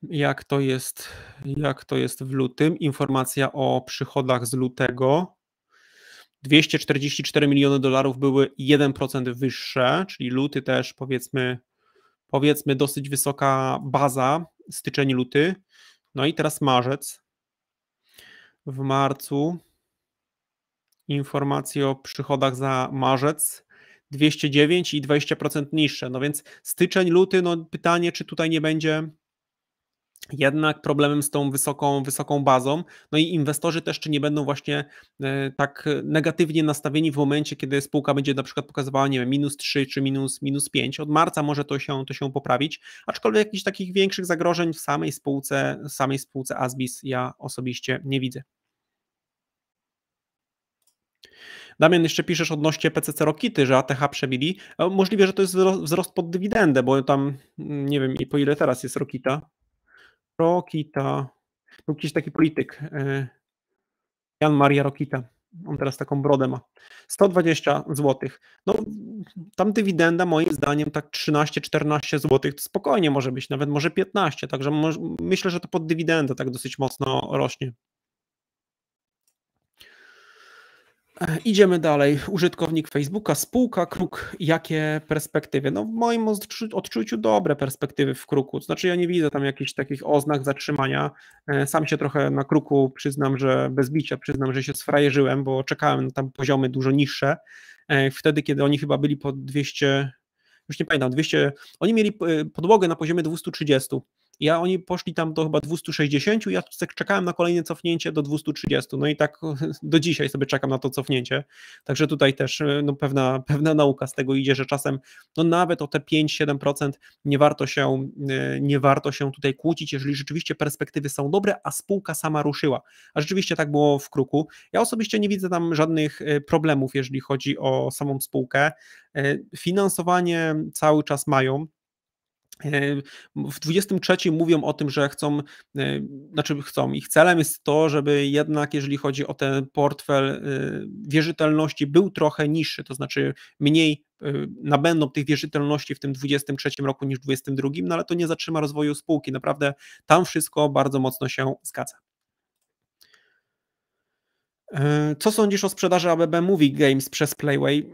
Jak to jest, jak to jest w lutym? Informacja o przychodach z lutego. 244 miliony dolarów były 1% wyższe, czyli luty też powiedzmy, powiedzmy dosyć wysoka baza, styczeń, luty. No i teraz marzec, w marcu informacje o przychodach za marzec 209 i 20% niższe. No więc styczeń, luty, no pytanie, czy tutaj nie będzie jednak problemem z tą wysoką, wysoką bazą. No i inwestorzy też czy nie będą właśnie e, tak negatywnie nastawieni w momencie, kiedy spółka będzie na przykład pokazywała, nie wiem, minus 3 czy minus, minus 5. Od marca może to się, to się poprawić, aczkolwiek jakichś takich większych zagrożeń w samej spółce, w samej spółce Asbis ja osobiście nie widzę. Damian, jeszcze piszesz odnośnie PCC Rokity, że ATH przebili. E, możliwe, że to jest wzrost pod dywidendę, bo tam mm, nie wiem, po ile teraz jest Rokita. Rokita. Był jakiś taki polityk. E, Jan Maria Rokita. On teraz taką brodę ma. 120 zł. No, tam dywidenda moim zdaniem tak 13-14 zł to spokojnie może być, nawet może 15. Także może, myślę, że to pod dywidendę tak dosyć mocno rośnie. Idziemy dalej. Użytkownik Facebooka, spółka Kruk, jakie perspektywy? No w moim odczuciu dobre perspektywy w Kruku. To znaczy ja nie widzę tam jakichś takich oznak zatrzymania. E, sam się trochę na Kruku przyznam, że bez bicia przyznam, że się sfrajerzyłem, bo czekałem na tam poziomy dużo niższe. E, wtedy, kiedy oni chyba byli po 200, już nie pamiętam, 200, oni mieli e, podłogę na poziomie 230 ja oni poszli tam do chyba 260, ja czekałem na kolejne cofnięcie do 230. No i tak do dzisiaj sobie czekam na to cofnięcie. Także tutaj też e, no, pewna, pewna nauka z tego idzie, że czasem no, nawet o te 5-7% nie warto się e, nie warto się tutaj kłócić, jeżeli rzeczywiście perspektywy są dobre, a spółka sama ruszyła. A rzeczywiście tak było w kruku. Ja osobiście nie widzę tam żadnych e, problemów, jeżeli chodzi o samą spółkę. Finansowanie cały czas mają. W 23 mówią o tym, że chcą, e, znaczy chcą, ich celem jest to, żeby jednak, jeżeli chodzi o ten portfel e, wierzytelności, był trochę niższy, to znaczy mniej e, nabędą tych wierzytelności w tym 23 roku niż w 22, no ale to nie zatrzyma rozwoju spółki. Naprawdę tam wszystko bardzo mocno się zgadza. Co sądzisz o sprzedaży ABB Movie Games przez Playway?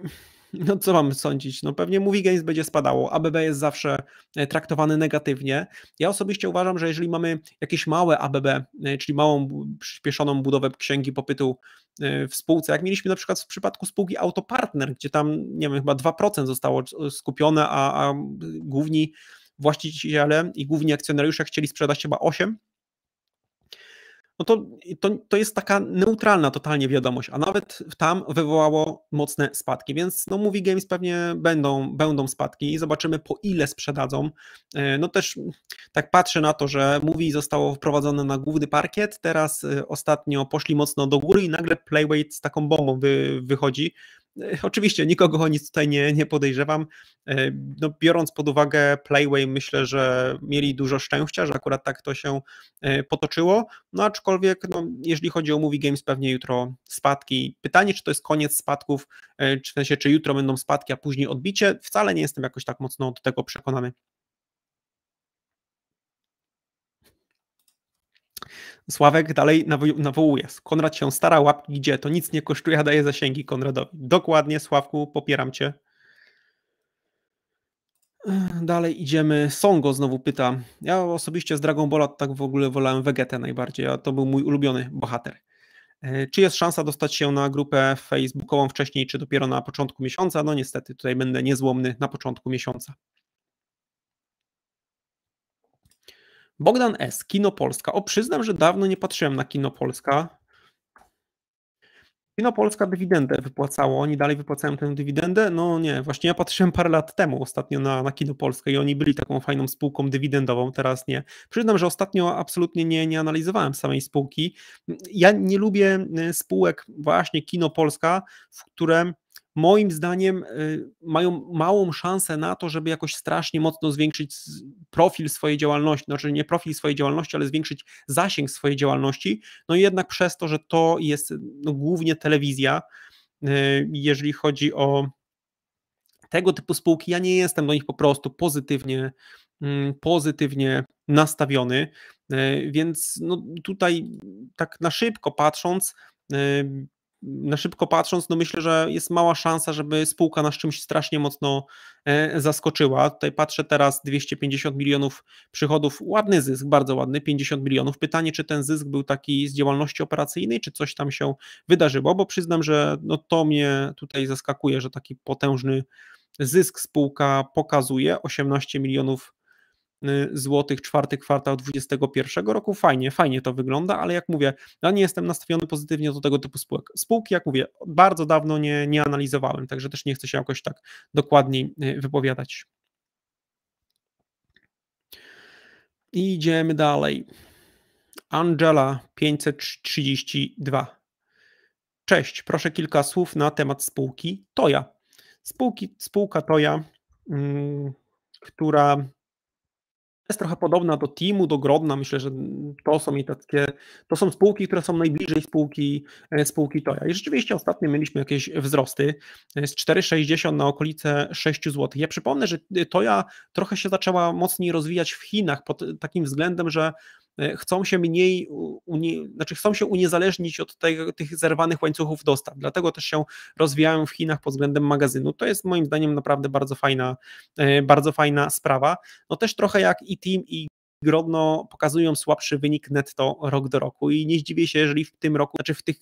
no co mam sądzić? No pewnie Movie Games będzie spadało, ABB jest zawsze e, traktowany negatywnie. Ja osobiście uważam, że jeżeli mamy jakieś małe ABB, e, czyli małą przyspieszoną budowę księgi popytu e, w spółce, jak mieliśmy na przykład w przypadku spółki Autopartner, gdzie tam, nie wiem, chyba 2% zostało skupione, a, a główni właściciele i główni akcjonariusze chcieli sprzedać chyba 8%, no to, to, to jest taka neutralna totalnie wiadomość, a nawet tam wywołało mocne spadki, więc no Movie Games pewnie będą, będą spadki i zobaczymy po ile sprzedadzą. E, no też tak patrzę na to, że Movie zostało wprowadzone na główny parkiet, teraz e, ostatnio poszli mocno do góry i nagle Playweight z taką bombą wy, wychodzi, Oczywiście nikogo o nic tutaj nie, nie podejrzewam. E, no, biorąc pod uwagę Playway, myślę, że mieli dużo szczęścia, że akurat tak to się e, potoczyło. No aczkolwiek, no, jeżeli chodzi o Movie Games, pewnie jutro spadki. Pytanie, czy to jest koniec spadków, e, czy w sensie, czy jutro będą spadki, a później odbicie. Wcale nie jestem jakoś tak mocno do tego przekonany. Sławek dalej nawołuje. Konrad się stara, łapki gdzie? To nic nie kosztuje, a daje zasięgi Konradowi. Dokładnie, Sławku, popieram cię. Dalej idziemy. Songo znowu pyta. Ja osobiście z Dragon Ball tak w ogóle wolałem Vegetę najbardziej, a to był mój ulubiony bohater. Czy jest szansa dostać się na grupę facebookową wcześniej, czy dopiero na początku miesiąca? No niestety, tutaj będę niezłomny na początku miesiąca. Bogdan S. Kino Polska. O, przyznam, że dawno nie patrzyłem na Kino Polska. Kino Polska dywidendę wypłacało. Oni dalej wypłacają tę dywidendę? No nie, właśnie ja patrzyłem parę lat temu ostatnio na, na Kino Polska i oni byli taką fajną spółką dywidendową, teraz nie. Przyznam, że ostatnio absolutnie nie, nie analizowałem samej spółki. Ja nie lubię y, spółek właśnie Kino Polska, w które moim zdaniem y, mają małą szansę na to, żeby jakoś strasznie mocno zwiększyć profil swojej działalności, znaczy nie profil swojej działalności, ale zwiększyć zasięg swojej działalności. No i jednak przez to, że to jest no, głównie telewizja, y, jeżeli chodzi o tego typu spółki, ja nie jestem do nich po prostu pozytywnie, mm, pozytywnie nastawiony, y, więc no, tutaj tak na szybko patrząc, na szybko patrząc, no myślę, że jest mała szansa, żeby spółka nas czymś strasznie mocno e, zaskoczyła. Tutaj patrzę teraz 250 milionów przychodów, ładny zysk, bardzo ładny, 50 milionów. Pytanie, czy ten zysk był taki z działalności operacyjnej, czy coś tam się wydarzyło, bo przyznam, że no to mnie tutaj zaskakuje, że taki potężny zysk spółka pokazuje, 18 milionów złotych czwarty kwartał 2021 roku. Fajnie, fajnie to wygląda, ale jak mówię, ja no nie jestem nastawiony pozytywnie do tego typu spółek. Spółki, jak mówię, bardzo dawno nie, nie analizowałem, także też nie chcę się jakoś tak dokładniej y, wypowiadać. Idziemy dalej. Angela 532. Cześć, proszę kilka słów na temat spółki Toja. Spółki, spółka Toja, mm, która jest trochę podobna do Teamu, do Grodna. Myślę, że to są i takie, to są spółki, które są najbliżej spółki, e, spółki Toja. I rzeczywiście ostatnio mieliśmy jakieś wzrosty e, z 4,60 na okolice 6 zł. Ja przypomnę, że Toja trochę się zaczęła mocniej rozwijać w Chinach pod takim względem, że E, chcą się mniej, unie, znaczy chcą się uniezależnić od tych zerwanych łańcuchów dostaw. Dlatego też się rozwijają w Chinach pod względem magazynu. To jest moim zdaniem naprawdę bardzo fajna, e, bardzo fajna sprawa. No też trochę jak i Team i Grodno pokazują słabszy wynik netto rok do roku i nie zdziwię się, jeżeli w tym roku, znaczy w tych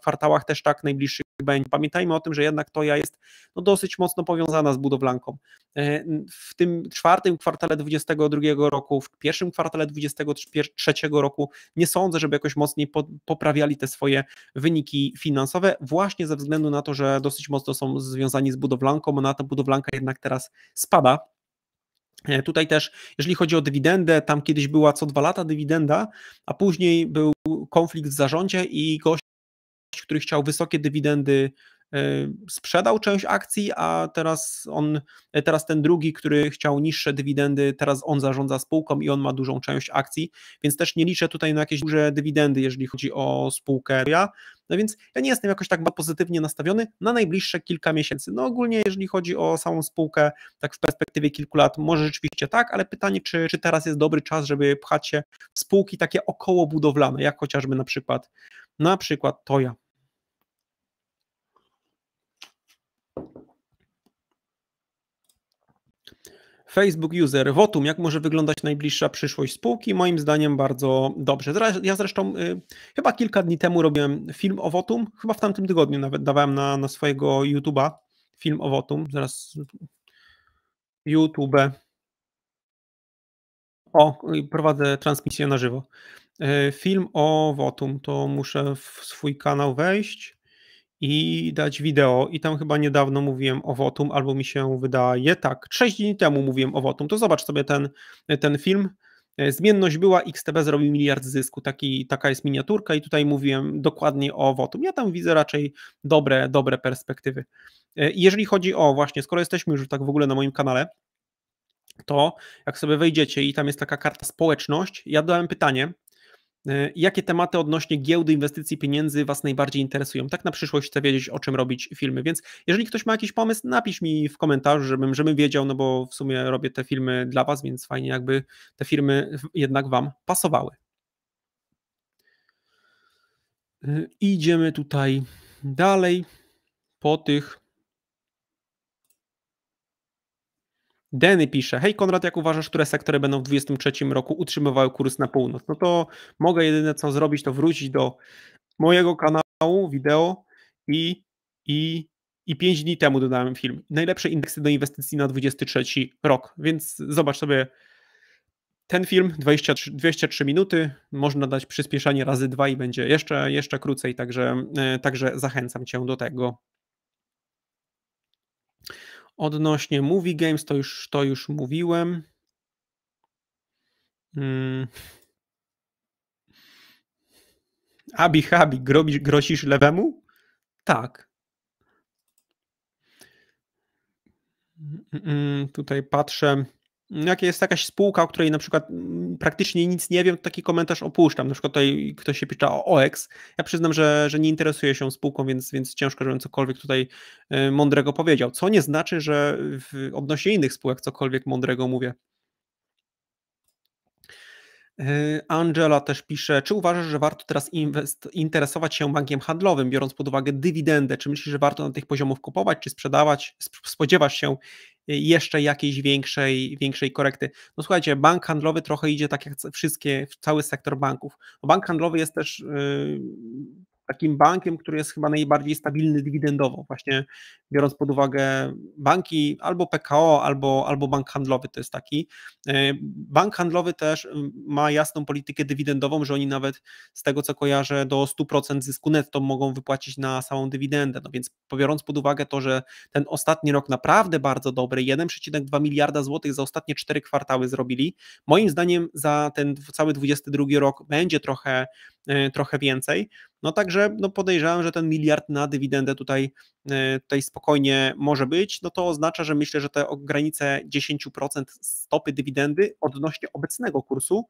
kwartałach też tak najbliższych będzie. Pamiętajmy o tym, że jednak Toja jest no, dosyć mocno powiązana z budowlanką. E, w tym czwartym kwartale 2022 roku, w pierwszym kwartale 2023 roku nie sądzę, żeby jakoś mocniej poprawiali te swoje wyniki finansowe, właśnie ze względu na to, że dosyć mocno są związani z budowlanką, a na ta budowlanka jednak teraz spada E, tutaj też, jeżeli chodzi o dywidendę, tam kiedyś była co dwa lata dywidenda, a później był konflikt w zarządzie i gość, który chciał wysokie dywidendy Y, sprzedał część akcji, a teraz on, y, teraz ten drugi, który chciał niższe dywidendy, teraz on zarządza spółką i on ma dużą część akcji, więc też nie liczę tutaj na jakieś duże dywidendy, jeżeli chodzi o spółkę. Ja, no więc ja nie jestem jakoś tak pozytywnie nastawiony na najbliższe kilka miesięcy. No ogólnie, jeżeli chodzi o samą spółkę, tak w perspektywie kilku lat, może rzeczywiście tak, ale pytanie, czy, czy teraz jest dobry czas, żeby pchać się w spółki takie około budowlane, jak chociażby na przykład, na przykład Toja. Facebook User Votum, jak może wyglądać najbliższa przyszłość spółki? Moim zdaniem bardzo dobrze. Ja zresztą y, chyba kilka dni temu robiłem film o Votum, chyba w tamtym tygodniu nawet dawałem na, na swojego YouTube'a film o Votum. Zaraz YouTube. O, prowadzę transmisję na żywo. Y, film o Votum, to muszę w swój kanał wejść i dać wideo i tam chyba niedawno mówiłem o Wotum, albo mi się wydaje, tak, 6 dni temu mówiłem o Wotum, to zobacz sobie ten, ten film, Zmienność była, XTB zrobił miliard zysku, Taki, taka jest miniaturka i tutaj mówiłem dokładnie o Wotum. Ja tam widzę raczej dobre, dobre perspektywy. Jeżeli chodzi o, właśnie, skoro jesteśmy już tak w ogóle na moim kanale, to jak sobie wejdziecie i tam jest taka karta społeczność, ja dałem pytanie, E, jakie tematy odnośnie giełdy, inwestycji, pieniędzy Was najbardziej interesują? Tak na przyszłość chcę wiedzieć, o czym robić filmy, więc jeżeli ktoś ma jakiś pomysł, napisz mi w komentarzu, żebym, żebym wiedział, no bo w sumie robię te filmy dla Was, więc fajnie jakby te filmy jednak Wam pasowały. E, idziemy tutaj dalej po tych Deny pisze, hej Konrad, jak uważasz, które sektory będą w 2023 roku utrzymywały kurs na północ? No to mogę jedyne co zrobić, to wrócić do mojego kanału wideo i, i, i 5 dni temu dodałem film. Najlepsze indeksy do inwestycji na 2023 rok, więc zobacz sobie ten film, 23, 203 minuty, można dać przyspieszanie razy dwa i będzie jeszcze, jeszcze krócej, także, e, także zachęcam Cię do tego. Odnośnie Movie Games to już, to już mówiłem. Hmm. Abi Habi, grozisz, grozisz lewemu? Tak. Hmm, tutaj patrzę jak jest jakaś spółka, o której na przykład mm, praktycznie nic nie wiem, to taki komentarz opuszczam. Na przykład tutaj ktoś się pisze o OEX. Ja przyznam, że, że nie interesuję się spółką, więc, więc ciężko, żebym cokolwiek tutaj e, mądrego powiedział. Co nie znaczy, że w odnośnie innych spółek cokolwiek mądrego mówię. E, Angela też pisze, czy uważasz, że warto teraz inwest- interesować się bankiem handlowym, biorąc pod uwagę dywidendę? Czy myślisz, że warto na tych poziomów kupować, czy sprzedawać? Spodziewasz się Y, jeszcze jakiejś większej, większej korekty. No słuchajcie, bank handlowy trochę idzie tak jak wszystkie, cały sektor banków. Bank handlowy jest też y, takim bankiem, który jest chyba najbardziej stabilny dywidendowo, właśnie biorąc pod uwagę banki albo PKO, albo, albo bank handlowy to jest taki. E, bank handlowy też ma jasną politykę dywidendową, że oni nawet z tego co kojarzę do 100% zysku netto mogą wypłacić na samą dywidendę, no więc biorąc pod uwagę to, że ten ostatni rok naprawdę bardzo dobry, 1,2 miliarda złotych za ostatnie cztery kwartały zrobili, moim zdaniem za ten cały 22 rok będzie trochę Y, trochę więcej. No także no podejrzewam, że ten miliard na dywidendę tutaj, y, tutaj spokojnie może być. No to oznacza, że myślę, że te granice 10% stopy dywidendy odnośnie obecnego kursu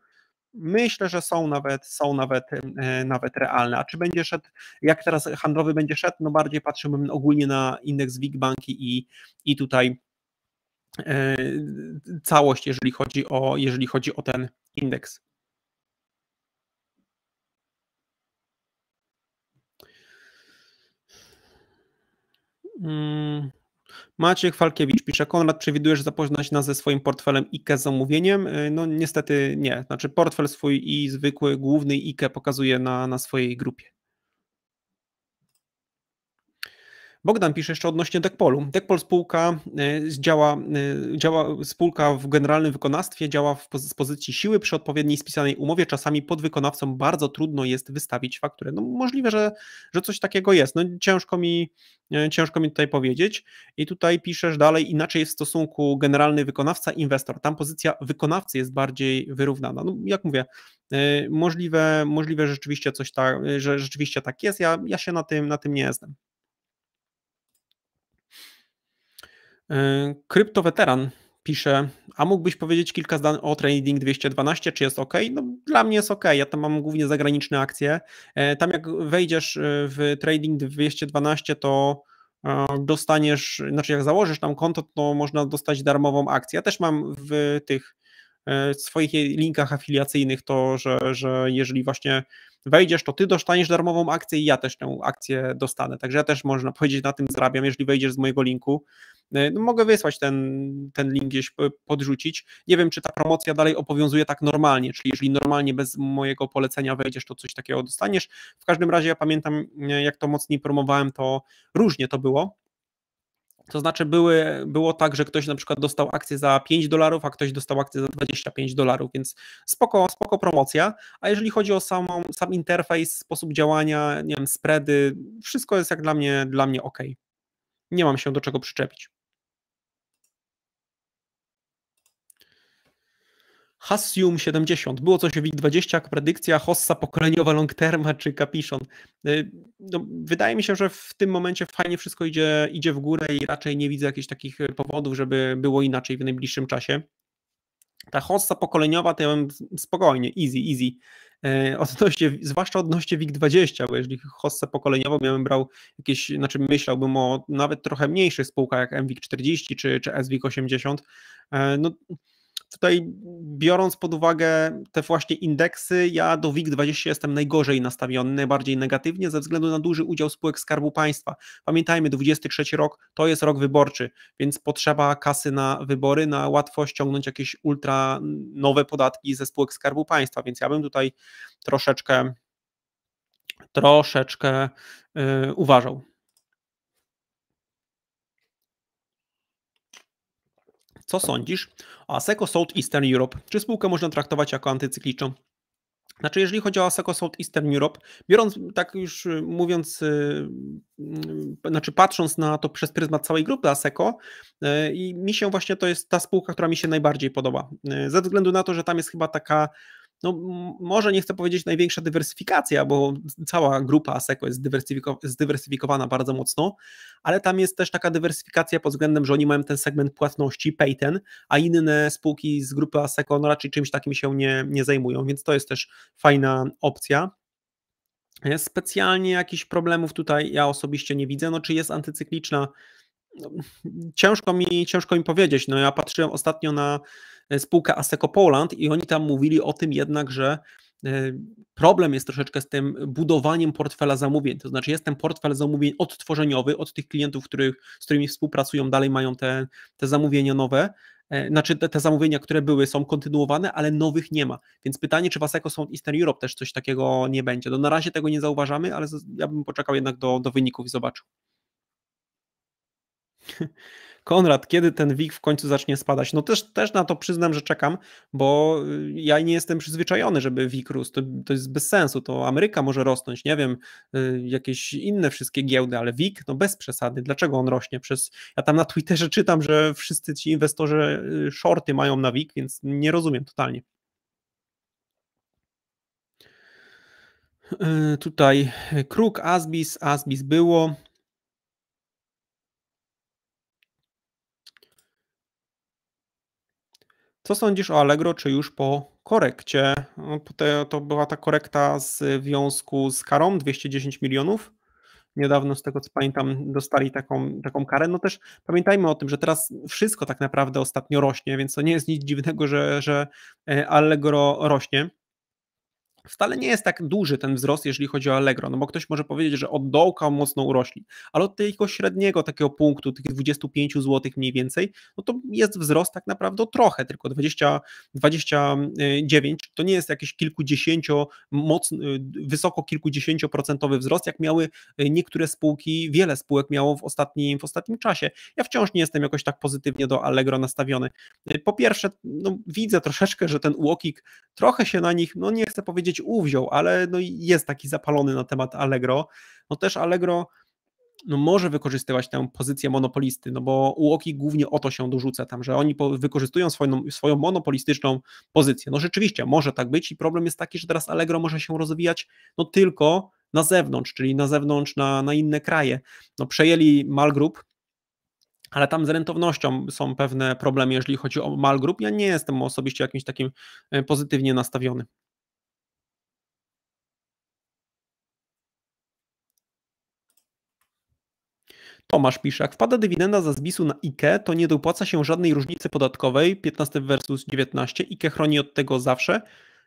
myślę, że są nawet, są nawet, y, nawet realne. A czy będzie szedł, jak teraz handlowy będzie szedł, no bardziej patrzymy ogólnie na indeks WIG banki i, i tutaj całość, jeżeli chodzi o, jeżeli chodzi o ten indeks. Mm. Maciek Falkiewicz pisze, Konrad, przewidujesz zapoznać nas ze swoim portfelem IKE z zamówieniem? Y, no niestety nie, znaczy portfel swój i zwykły, główny IKE pokazuje na, na swojej grupie. Bogdan pisze jeszcze odnośnie Dekpolu. Dekpol spółka e, działa, e, działa spółka w generalnym wykonawstwie, działa w poz, z pozycji siły przy odpowiedniej spisanej umowie. Czasami wykonawcą bardzo trudno jest wystawić fakturę. No możliwe, że, że coś takiego jest. No ciężko mi, e, ciężko mi tutaj powiedzieć. I tutaj piszesz dalej, inaczej jest w stosunku generalny wykonawca, inwestor. Tam pozycja wykonawcy jest bardziej wyrównana. No jak mówię, możliwe, możliwe rzeczywiście coś tak, że rzeczywiście tak jest. Ja, ja się na tym, na tym nie jestem. Yy, kryptoweteran pisze, a mógłbyś powiedzieć kilka zdań o Trading 212, czy jest ok? No, dla mnie jest ok, ja tam mam głównie zagraniczne akcje. Yy, tam jak wejdziesz yy, w Trading 212, to dostaniesz, znaczy jak założysz tam konto, to można dostać darmową akcję. Ja też mam w tych E, w swoich linkach afiliacyjnych to, że, że jeżeli właśnie wejdziesz, to ty dostaniesz darmową akcję i ja też tę akcję dostanę. Także ja też można powiedzieć, na tym zarabiam, jeżeli wejdziesz z mojego linku. E, no, mogę wysłać ten, ten link gdzieś, podrzucić. Nie wiem, czy ta promocja dalej obowiązuje tak normalnie, czyli jeżeli normalnie bez mojego polecenia wejdziesz, to coś takiego dostaniesz. W każdym razie ja pamiętam, e, jak to mocniej promowałem, to różnie to było to znaczy były, było tak, że ktoś na przykład dostał akcję za 5 dolarów, a ktoś dostał akcję za 25 dolarów, więc spoko, spoko promocja. A jeżeli chodzi o samą, sam interfejs, sposób działania, nie wiem, spready, wszystko jest jak dla mnie, dla mnie ok. Nie mam się do czego przyczepić. Hassium 70, było coś o WIG20, jak predykcja hossa pokoleniowa long terma czy Capiszon. Y, no, wydaje mi się, że w tym momencie fajnie wszystko idzie, idzie w górę i raczej nie widzę jakichś takich y, powodów, żeby było inaczej w najbliższym czasie. Ta hossa pokoleniowa to ja bym spokojnie, easy, easy. Y, odnośnie, zwłaszcza odnośnie WIG20, bo jeżeli Chossa pokoleniową ja bym brał jakieś, znaczy myślałbym o nawet trochę mniejszych spółkach jak MWIG40 czy, czy SWIG80, no Tutaj biorąc pod uwagę te właśnie indeksy, ja do WIG20 jestem najgorzej nastawiony, najbardziej negatywnie ze względu na duży udział spółek Skarbu Państwa. Pamiętajmy, 23 rok to jest rok wyborczy, więc potrzeba kasy na wybory, na łatwo ściągnąć jakieś ultra nowe podatki ze spółek Skarbu Państwa, więc ja bym tutaj troszeczkę troszeczkę yy, uważał. Co sądzisz o Aseco South Eastern Europe? Czy spółkę można traktować jako antycykliczną? Znaczy, jeżeli chodzi o Aseco South Eastern Europe, biorąc, tak już y, mówiąc, y, y, znaczy patrząc na to przez pryzmat całej grupy Aseco, i mi się właśnie to jest ta spółka, która mi się najbardziej podoba. Ze względu na to, że tam jest chyba taka no może nie chcę powiedzieć największa dywersyfikacja, bo cała grupa ASECO jest zdywersyfikowana bardzo mocno, ale tam jest też taka dywersyfikacja pod względem, że oni mają ten segment płatności, Payten, a inne spółki z grupy ASECO no raczej czymś takim się nie, nie zajmują, więc to jest też fajna opcja. E, specjalnie jakichś problemów tutaj ja osobiście nie widzę. No, czy jest antycykliczna? No, ciężko mi, ciężko mi powiedzieć. No ja patrzyłem ostatnio na e, spółkę Aseco Poland i oni tam mówili o tym jednak, że e, problem jest troszeczkę z tym budowaniem portfela zamówień. To znaczy, jest ten portfel zamówień odtworzeniowy od tych klientów, których, z którymi współpracują, dalej mają te, te zamówienia nowe. E, znaczy, te, te zamówienia, które były, są kontynuowane, ale nowych nie ma. Więc pytanie, czy w Aseco Sound Eastern Europe też coś takiego nie będzie. No, na razie tego nie zauważamy, ale ja bym poczekał jednak do, do wyników i zobaczył. Konrad, kiedy ten WIG w końcu zacznie spadać? No też, też na to przyznam, że czekam, bo y, ja nie jestem przyzwyczajony, żeby WIG rósł. To, to jest bez sensu. To Ameryka może rosnąć, nie wiem, y, jakieś inne wszystkie giełdy, ale WIG, no bez przesady. Dlaczego on rośnie? Przez, ja tam na Twitterze czytam, że wszyscy ci inwestorzy y, shorty mają na WIG, więc nie rozumiem totalnie. Tutaj Kruk, Asbis, Asbis było, Co sądzisz o Allegro, czy już po korekcie? No, to była ta korekta z związku z karą 210 milionów. Niedawno, z tego co pamiętam, dostali taką, taką karę. No też pamiętajmy o tym, że teraz wszystko tak naprawdę ostatnio rośnie, więc to nie jest nic dziwnego, że, że e, Allegro rośnie wcale nie jest tak duży ten wzrost, jeżeli chodzi o Allegro, no bo ktoś może powiedzieć, że od dołka mocno urośli, ale od tego średniego takiego punktu, tych 25 zł mniej więcej, no to jest wzrost tak naprawdę trochę, tylko 20, 29, to nie jest jakiś kilkudziesięcio, mocno, wysoko kilkudziesięcioprocentowy wzrost, jak miały e, niektóre spółki, wiele spółek miało w ostatnim, w ostatnim czasie. Ja wciąż nie jestem jakoś tak pozytywnie do Allegro nastawiony. E, po pierwsze, no, widzę troszeczkę, że ten UOKiK trochę się na nich, no nie chcę powiedzieć uwziął, ale no jest taki zapalony na temat Allegro. No też Allegro no może wykorzystywać tę pozycję monopolisty, no bo UOKi głównie o to się dorzuca tam, że oni wykorzystują swoją, swoją monopolistyczną pozycję. No rzeczywiście, może tak być i problem jest taki, że teraz Allegro może się rozwijać no tylko na zewnątrz, czyli na zewnątrz, na, na inne kraje. No przejęli Malgroup, ale tam z rentownością są pewne problemy, jeżeli chodzi o Malgroup. Ja nie jestem osobiście jakimś takim e, pozytywnie nastawiony. Tomasz jak Wpada dywidenda za zbisu na IKE, to nie dopłaca się żadnej różnicy podatkowej, 15 versus 19. IKE chroni od tego zawsze.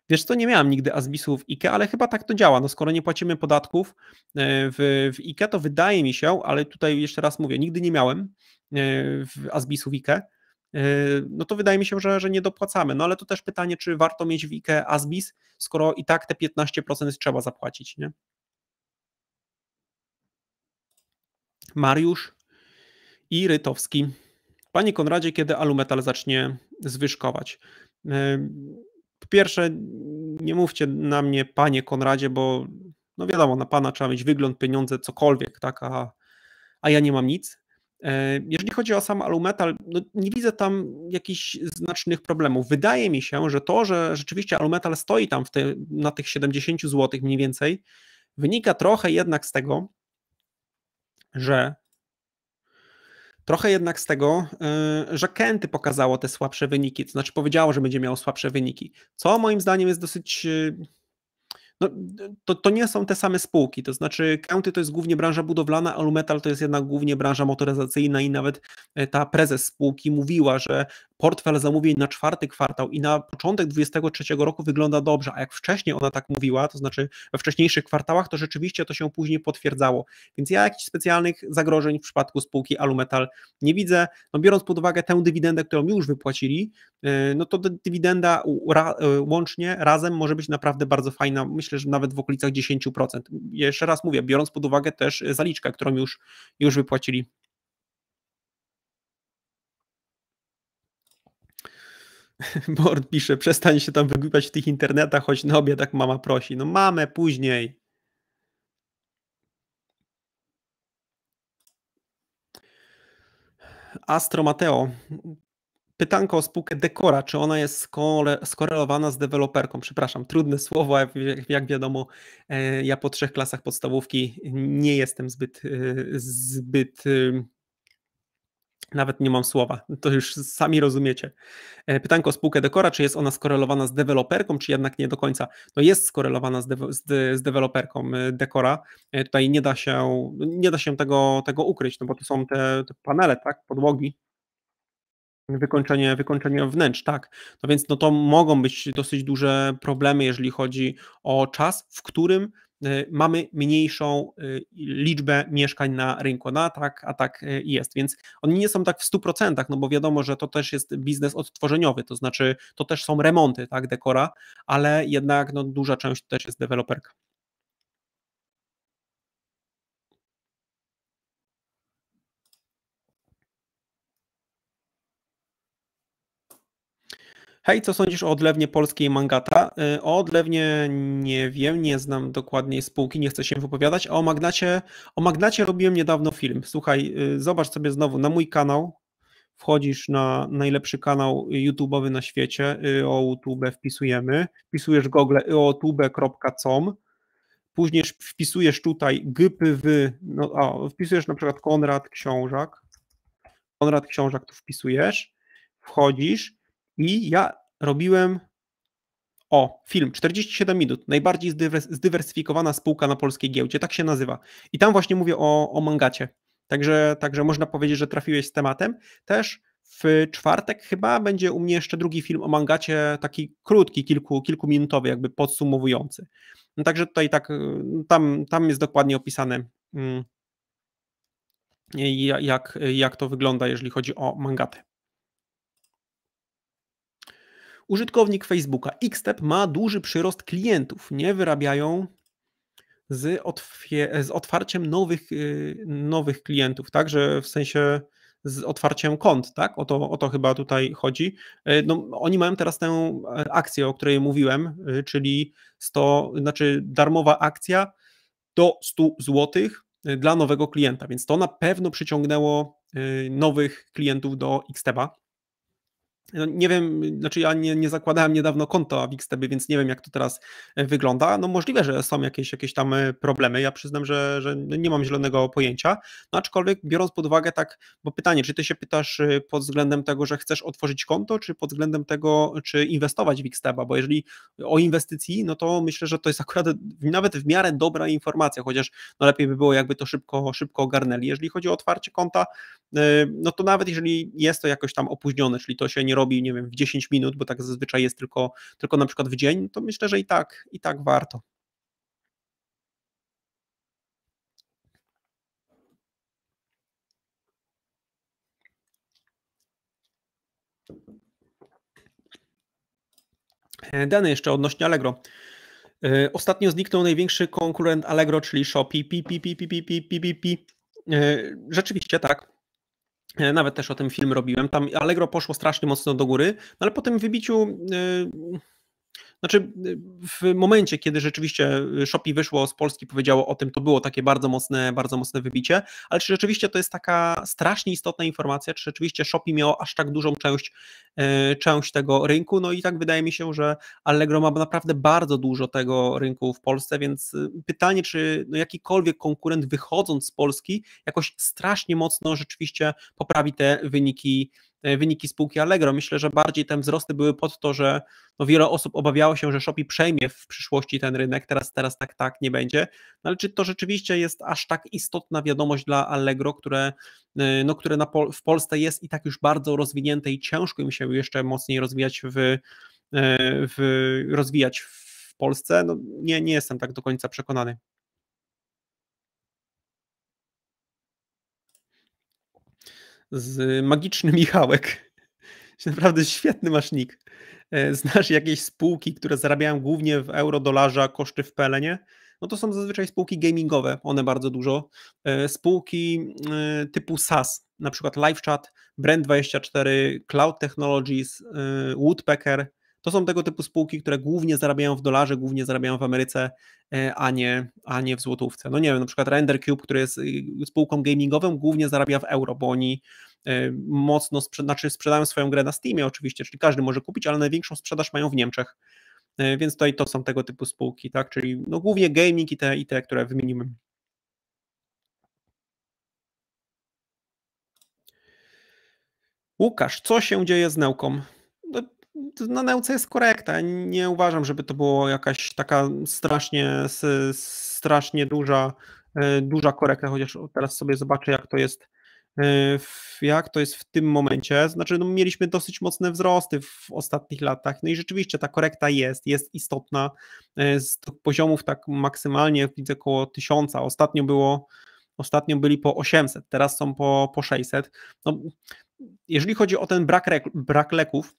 Wiesz co, nie miałem nigdy azbisu w IKE, ale chyba tak to działa. No skoro nie płacimy podatków e, w, w IKE, to wydaje mi się, ale tutaj jeszcze raz mówię, nigdy nie miałem azbisu e, w IKE, no to wydaje mi się, że, że nie dopłacamy. No ale to też pytanie, czy warto mieć w IKE azbis, skoro i tak te 15% trzeba zapłacić, nie? Mariusz i Rytowski. Panie Konradzie, kiedy alumetal zacznie zwyżkować? E, po pierwsze, nie mówcie na mnie, panie Konradzie, bo no wiadomo, na pana trzeba mieć wygląd, pieniądze, cokolwiek, tak, a, a ja nie mam nic. E, jeżeli chodzi o sam alumetal, no nie widzę tam jakichś znacznych problemów. Wydaje mi się, że to, że rzeczywiście alumetal stoi tam te, na tych 70 zł mniej więcej, wynika trochę jednak z tego, że trochę jednak z tego, y, że Kenty pokazało te słabsze wyniki, to znaczy powiedziało, że będzie miało słabsze wyniki, co moim zdaniem jest dosyć. Y, no, to, to nie są te same spółki, to znaczy County to jest głównie branża budowlana, Alumetal to jest jednak głównie branża motoryzacyjna i nawet y, ta prezes spółki mówiła, że portfel zamówień na czwarty kwartał i na początek 2023 roku wygląda dobrze, a jak wcześniej ona tak mówiła, to znaczy we wcześniejszych kwartałach, to rzeczywiście to się później potwierdzało. Więc ja jakichś specjalnych zagrożeń w przypadku spółki Alumetal nie widzę. No biorąc pod uwagę tę dywidendę, którą już wypłacili, e, no to dywidenda e, łącznie razem może być naprawdę bardzo fajna, myślę, że nawet w okolicach 10%. Jeszcze raz mówię, biorąc pod uwagę też zaliczkę, którą już, już wypłacili Bord pisze, przestań się tam wygłupiać w tych internetach, choć na obie tak mama prosi. No mamę później. Astro Mateo. Pytanko o spółkę Dekora. Czy ona jest skorelowana z deweloperką? Przepraszam, trudne słowo. Jak wiadomo, e, ja po trzech klasach podstawówki nie jestem zbyt, e, zbyt e, nawet nie mam słowa, to już sami rozumiecie. E, pytanko o spółkę Dekora, czy jest ona skorelowana z deweloperką, czy jednak nie do końca? No jest skorelowana z, de- z, de- z deweloperką e, Dekora. E, tutaj nie da się, nie da się tego, tego ukryć, no bo to są te, te panele, tak, podłogi, Wykończenie, wykończenie wnętrz, tak. No więc no to mogą być dosyć duże problemy, jeżeli chodzi o czas, w którym Y, mamy mniejszą y, liczbę mieszkań na rynku. No a tak, a tak y, jest, więc oni nie są tak w 100%, no bo wiadomo, że to też jest biznes odtworzeniowy, to znaczy to też są remonty tak, dekora, ale jednak no, duża część też jest deweloperka. Hej, co sądzisz o odlewnie polskiej Mangata? E, o odlewnie nie wiem, nie znam dokładnie spółki, nie chcę się wypowiadać, a o Magnacie, o Magnacie robiłem niedawno film. Słuchaj, e, zobacz sobie znowu na mój kanał, wchodzisz na najlepszy kanał YouTube'owy na świecie, e, YouTube wpisujemy, wpisujesz google youtube.com, później wpisujesz tutaj gpw, no, a, wpisujesz na przykład Konrad Książak, Konrad Książak tu wpisujesz, wchodzisz, i ja robiłem o, film 47 minut, najbardziej zdywersyfikowana spółka na polskiej giełdzie, tak się nazywa. I tam właśnie mówię o, o mangacie. Także, także można powiedzieć, że trafiłeś z tematem. Też w czwartek chyba będzie u mnie jeszcze drugi film o mangacie, taki krótki, kilku, kilkuminutowy, jakby podsumowujący. No także tutaj tak, y, tam, tam jest dokładnie opisane, mm, y, jak, jak to wygląda, jeżeli chodzi o mangatę. Użytkownik Facebooka Xtep ma duży przyrost klientów. Nie wyrabiają z, z otwarciem nowych, y, nowych klientów, także w sensie z otwarciem kont, tak? O to, o to chyba tutaj chodzi. Y, no, oni mają teraz tę e, akcję, o której mówiłem, y, czyli 100, znaczy darmowa akcja do 100 zł dla nowego klienta, więc to na pewno przyciągnęło nowych klientów do Xteba. No nie wiem, znaczy ja nie, nie zakładałem niedawno konto w XTB, więc nie wiem, jak to teraz e, wygląda. No możliwe, że są jakieś, jakieś tam e, problemy. Ja przyznam, że, że no, nie mam zielonego pojęcia. No aczkolwiek biorąc pod uwagę tak, bo pytanie, czy ty się pytasz e, pod względem tego, że chcesz otworzyć konto, czy pod względem tego, czy inwestować w XTB, bo jeżeli o inwestycji, no to myślę, że to jest akurat nawet w miarę dobra informacja, chociaż no lepiej by było, jakby to szybko, szybko ogarnęli. Jeżeli chodzi o otwarcie konta, no to nawet jeżeli jest to jakoś tam opóźnione, czyli to się nie robi, nie wiem, w 10 minut, bo tak zazwyczaj jest tylko, tylko na przykład w dzień, to myślę, że i tak, i tak warto. E, Dane jeszcze odnośnie Allegro. E, ostatnio zniknął największy konkurent Allegro, czyli Shopee. Pi, pi, pi, pi, pi, pi, pi, pi. E, rzeczywiście tak. E, nawet też o tym film robiłem. Tam Allegro poszło strasznie mocno do góry, no ale po tym wybiciu. E, znaczy, e, w momencie, kiedy rzeczywiście Shopee wyszło z Polski, powiedziało o tym, to było takie bardzo mocne, bardzo mocne wybicie, ale czy rzeczywiście to jest taka strasznie istotna informacja, czy rzeczywiście Shopee miało aż tak dużą część E, część tego rynku. No i tak wydaje mi się, że Allegro ma naprawdę bardzo dużo tego rynku w Polsce, więc y, pytanie, czy no jakikolwiek konkurent wychodząc z Polski jakoś strasznie mocno rzeczywiście poprawi te wyniki e, wyniki spółki Allegro. Myślę, że bardziej te wzrosty były pod to, że no wiele osób obawiało się, że Shopee przejmie w przyszłości ten rynek. Teraz, teraz tak, tak nie będzie. No ale czy to rzeczywiście jest aż tak istotna wiadomość dla Allegro, które, y, no, które na Pol w Polsce jest i tak już bardzo rozwinięte i ciężko im się jeszcze mocniej rozwijać w, y, w rozwijać w Polsce? No, nie, nie jestem tak do końca przekonany. z magiczny Michałek. Naprawdę świetny masznik. E, znasz jakieś spółki, które zarabiają głównie w euro, dolarza, koszty w pelenie? no to są zazwyczaj spółki gamingowe, one bardzo dużo, e, spółki e, typu SaaS, na przykład LiveChat, Brand24, Cloud Technologies, e, Woodpecker, to są tego typu spółki, które głównie zarabiają w dolarze, głównie zarabiają w Ameryce, a nie, a nie w złotówce. No nie wiem, na przykład RenderCube, który jest spółką gamingową, głównie zarabia w euro, bo oni mocno sprzeda znaczy sprzedają swoją grę na Steamie oczywiście, czyli każdy może kupić, ale największą sprzedaż mają w Niemczech. E, więc to i to są tego typu spółki, tak? Czyli no głównie gaming i te, i te, które wymieniłem. Łukasz, co się dzieje z nauką? No, na nauce jest korekta. Nie uważam, żeby to było jakaś taka strasznie, strasznie duża, e, duża korekta, chociaż teraz sobie zobaczę, jak to jest E, jak to jest w tym momencie. Znaczy, no, mieliśmy dosyć mocne wzrosty w ostatnich latach, no i rzeczywiście ta korekta jest, jest istotna. E, z poziomów tak maksymalnie widzę około tysiąca. Ostatnio było, ostatnio byli po 800, teraz są po, po 600. No, jeżeli chodzi o ten brak, brak leków,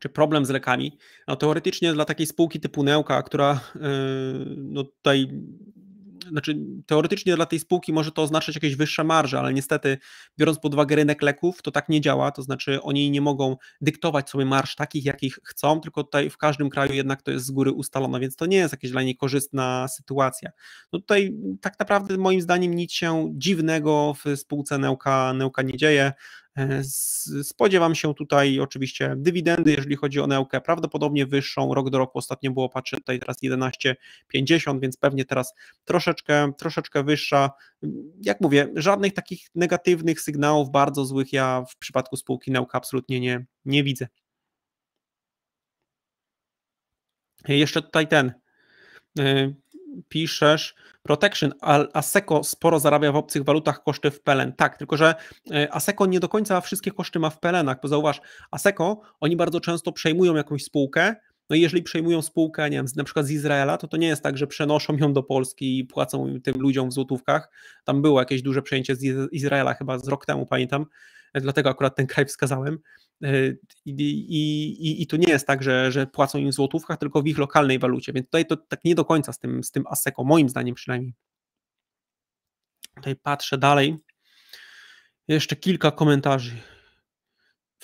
czy problem z lekami, no teoretycznie dla takiej spółki typu Neuka, która e, no tutaj znaczy teoretycznie dla tej spółki może to oznaczać jakieś wyższe marże, ale niestety biorąc pod uwagę rynek leków, to tak nie działa, to znaczy oni nie mogą dyktować sobie marsz takich, jakich chcą, tylko tutaj w każdym kraju jednak to jest z góry ustalone, więc to nie jest jakaś dla niej korzystna sytuacja. No tutaj tak naprawdę moim zdaniem nic się dziwnego w spółce Neuka, Neuka nie dzieje, E, spodziewam się tutaj oczywiście dywidendy, jeżeli chodzi o Neukę, prawdopodobnie wyższą rok do roku. Ostatnio było, patrzę tutaj teraz 11,50, więc pewnie teraz troszeczkę, troszeczkę wyższa. Jak mówię, żadnych takich negatywnych sygnałów bardzo złych ja w przypadku spółki Neuka absolutnie nie, nie widzę. E, jeszcze tutaj ten. E, piszesz protection, ASECO sporo zarabia w obcych walutach koszty w PLN. Tak, tylko że e, ASECO nie do końca wszystkie koszty ma w PLN-ach, bo zauważ, ASECO, oni bardzo często przejmują jakąś spółkę, no i jeżeli przejmują spółkę, nie wiem, na przykład z Izraela, to to nie jest tak, że przenoszą ją do Polski i płacą tym ludziom w złotówkach. Tam było jakieś duże przejęcie z Izraela, chyba z rok temu, pamiętam, dlatego akurat ten kraj wskazałem. E, I, i, i tu nie jest tak, że, że płacą im w złotówkach, tylko w ich lokalnej walucie, więc tutaj to tak nie do końca z tym, z tym ASECO, moim zdaniem przynajmniej. Tutaj patrzę dalej. Jeszcze kilka komentarzy.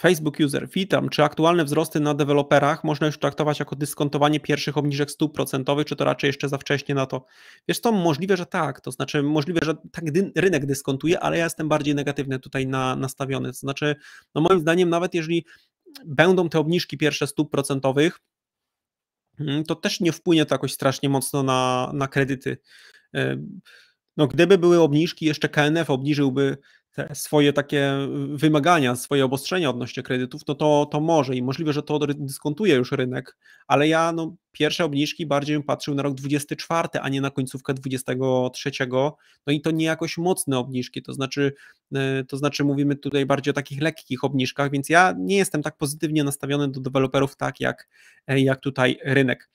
Facebook User, witam. Czy aktualne wzrosty na deweloperach można już traktować jako dyskontowanie pierwszych obniżek stóp procentowych, czy to raczej jeszcze za wcześnie na to? Wiesz to możliwe, że tak. To znaczy możliwe, że tak rynek dyskontuje, ale ja jestem bardziej negatywny tutaj na, nastawiony. To znaczy, no moim zdaniem nawet jeżeli będą te obniżki pierwsze stóp procentowych, mm, to też nie wpłynie to jakoś strasznie mocno na, na kredyty. No, gdyby były obniżki, jeszcze KNF obniżyłby swoje takie y, wymagania, swoje obostrzenia odnośnie kredytów, no to, to może i możliwe, że to dyskontuje już rynek, ale ja no, pierwsze obniżki bardziej bym patrzył na rok 24, a nie na końcówkę 23, no i to nie jakoś mocne obniżki, to znaczy, y, to znaczy mówimy tutaj bardziej o takich lekkich obniżkach, więc ja nie jestem tak pozytywnie nastawiony do deweloperów tak jak, jak tutaj rynek.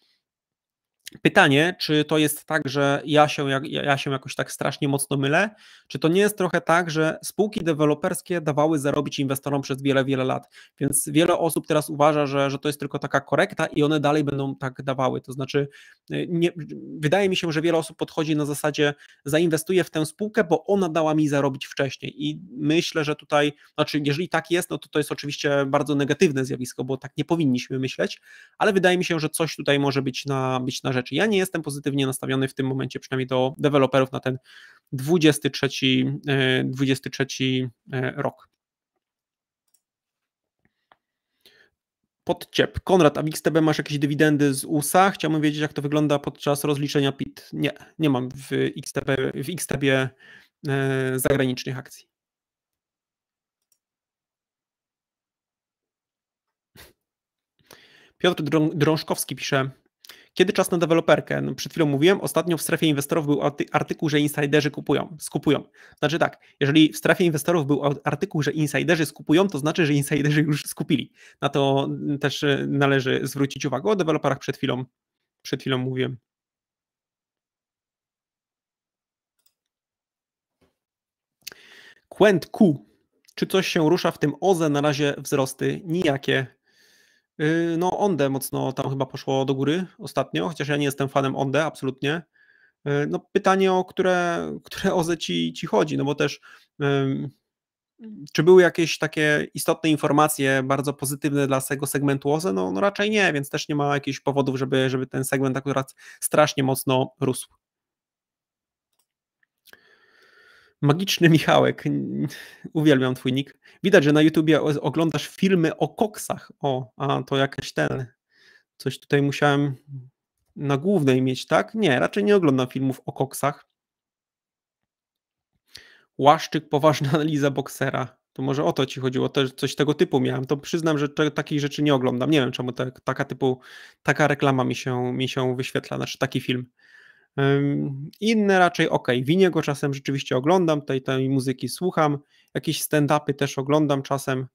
Pytanie, czy to jest tak, że ja się, ja, się jakoś tak strasznie mocno mylę? Czy to nie jest trochę tak, że spółki deweloperskie dawały zarobić inwestorom przez wiele, wiele lat? Więc wiele osób teraz uważa, że, że to jest tylko taka korekta i one dalej będą tak dawały. To znaczy, y, nie, wydaje mi się, że wiele osób podchodzi na zasadzie, zainwestuję w tę spółkę, bo ona dała mi zarobić wcześniej. I myślę, że tutaj, znaczy, jeżeli tak jest, no to to jest oczywiście bardzo negatywne zjawisko, bo tak nie powinniśmy myśleć, ale wydaje mi się, że coś tutaj może być na, być na rzeczy. Ja nie jestem pozytywnie nastawiony w tym momencie, przynajmniej do deweloperów na ten 23, 23 e, e, rok. podciep. Konrad, a w XTB masz jakieś dywidendy z USA? Chciałbym wiedzieć, jak to wygląda podczas rozliczenia PIT. Nie, nie mam w XTB, w XTB e, zagranicznych akcji. Piotr Drążkowski pisze, kiedy czas na deweloperkę? No, przed chwilą mówiłem, ostatnio w strefie inwestorów był artykuł, że insiderzy kupują, skupują. Znaczy tak, jeżeli w strefie inwestorów był artykuł, że insiderzy skupują, to znaczy, że insiderzy już skupili. Na to mm, też y, należy zwrócić uwagę. O deweloperach przed chwilą, przed chwilą mówiłem. Quent Q. Czy coś się rusza w tym OZE? Na razie wzrosty nijakie Yy, no, Onde mocno tam chyba poszło do góry ostatnio, chociaż ja nie jestem fanem Onde, absolutnie. Yy, no, pytanie, o które, które OZE ci, ci chodzi, no bo też czy były jakieś takie istotne informacje bardzo pozytywne dla tego segmentu OZE? No, no raczej nie, więc też nie ma jakichś powodów, żeby, żeby ten segment akurat strasznie mocno rósł. Magiczny Michałek, uwielbiam twój nick. Widać, że na YouTubie oglądasz filmy o koksach. O, a to jakieś ten, coś tutaj musiałem na głównej mieć, tak? Nie, raczej nie oglądam filmów o koksach. Łaszczyk, poważna analiza boksera. To może o to ci chodziło, To coś tego typu miałem. To przyznam, że takiej takich rzeczy nie oglądam. Nie wiem, czemu te, taka typu, taka reklama mi się, mi się wyświetla, znaczy taki film. Inne raczej ok. Winiego czasem rzeczywiście oglądam, tej, tej muzyki słucham, jakieś stand-upy też oglądam czasem,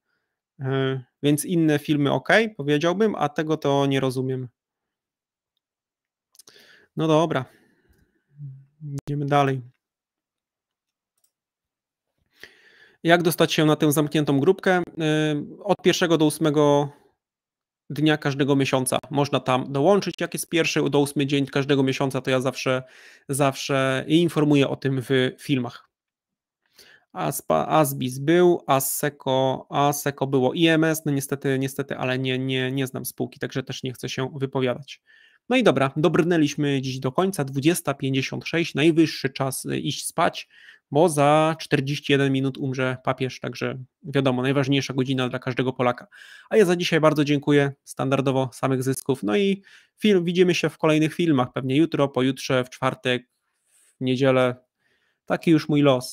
e, więc inne filmy ok, powiedziałbym, a tego to nie rozumiem. No dobra, idziemy dalej. Jak dostać się na tę zamkniętą grupkę? Od pierwszego do 8 dnia każdego miesiąca. Można tam dołączyć, jak jest pierwszy do ósmy dzień każdego miesiąca, to ja zawsze, zawsze informuję o tym w filmach. Aspa, Asbis był, Aseko, Aseko było IMS, no niestety, niestety, ale nie, nie, nie znam spółki, także też nie chcę się wypowiadać. No i dobra, dobrnęliśmy dziś do końca, 20.56, najwyższy czas e, iść spać bo za 41 minut umrze papież, także wiadomo, najważniejsza godzina dla każdego Polaka. A ja za dzisiaj bardzo dziękuję, standardowo samych zysków. No i film, widzimy się w kolejnych filmach, pewnie jutro, pojutrze, w czwartek, w niedzielę. Taki już mój los.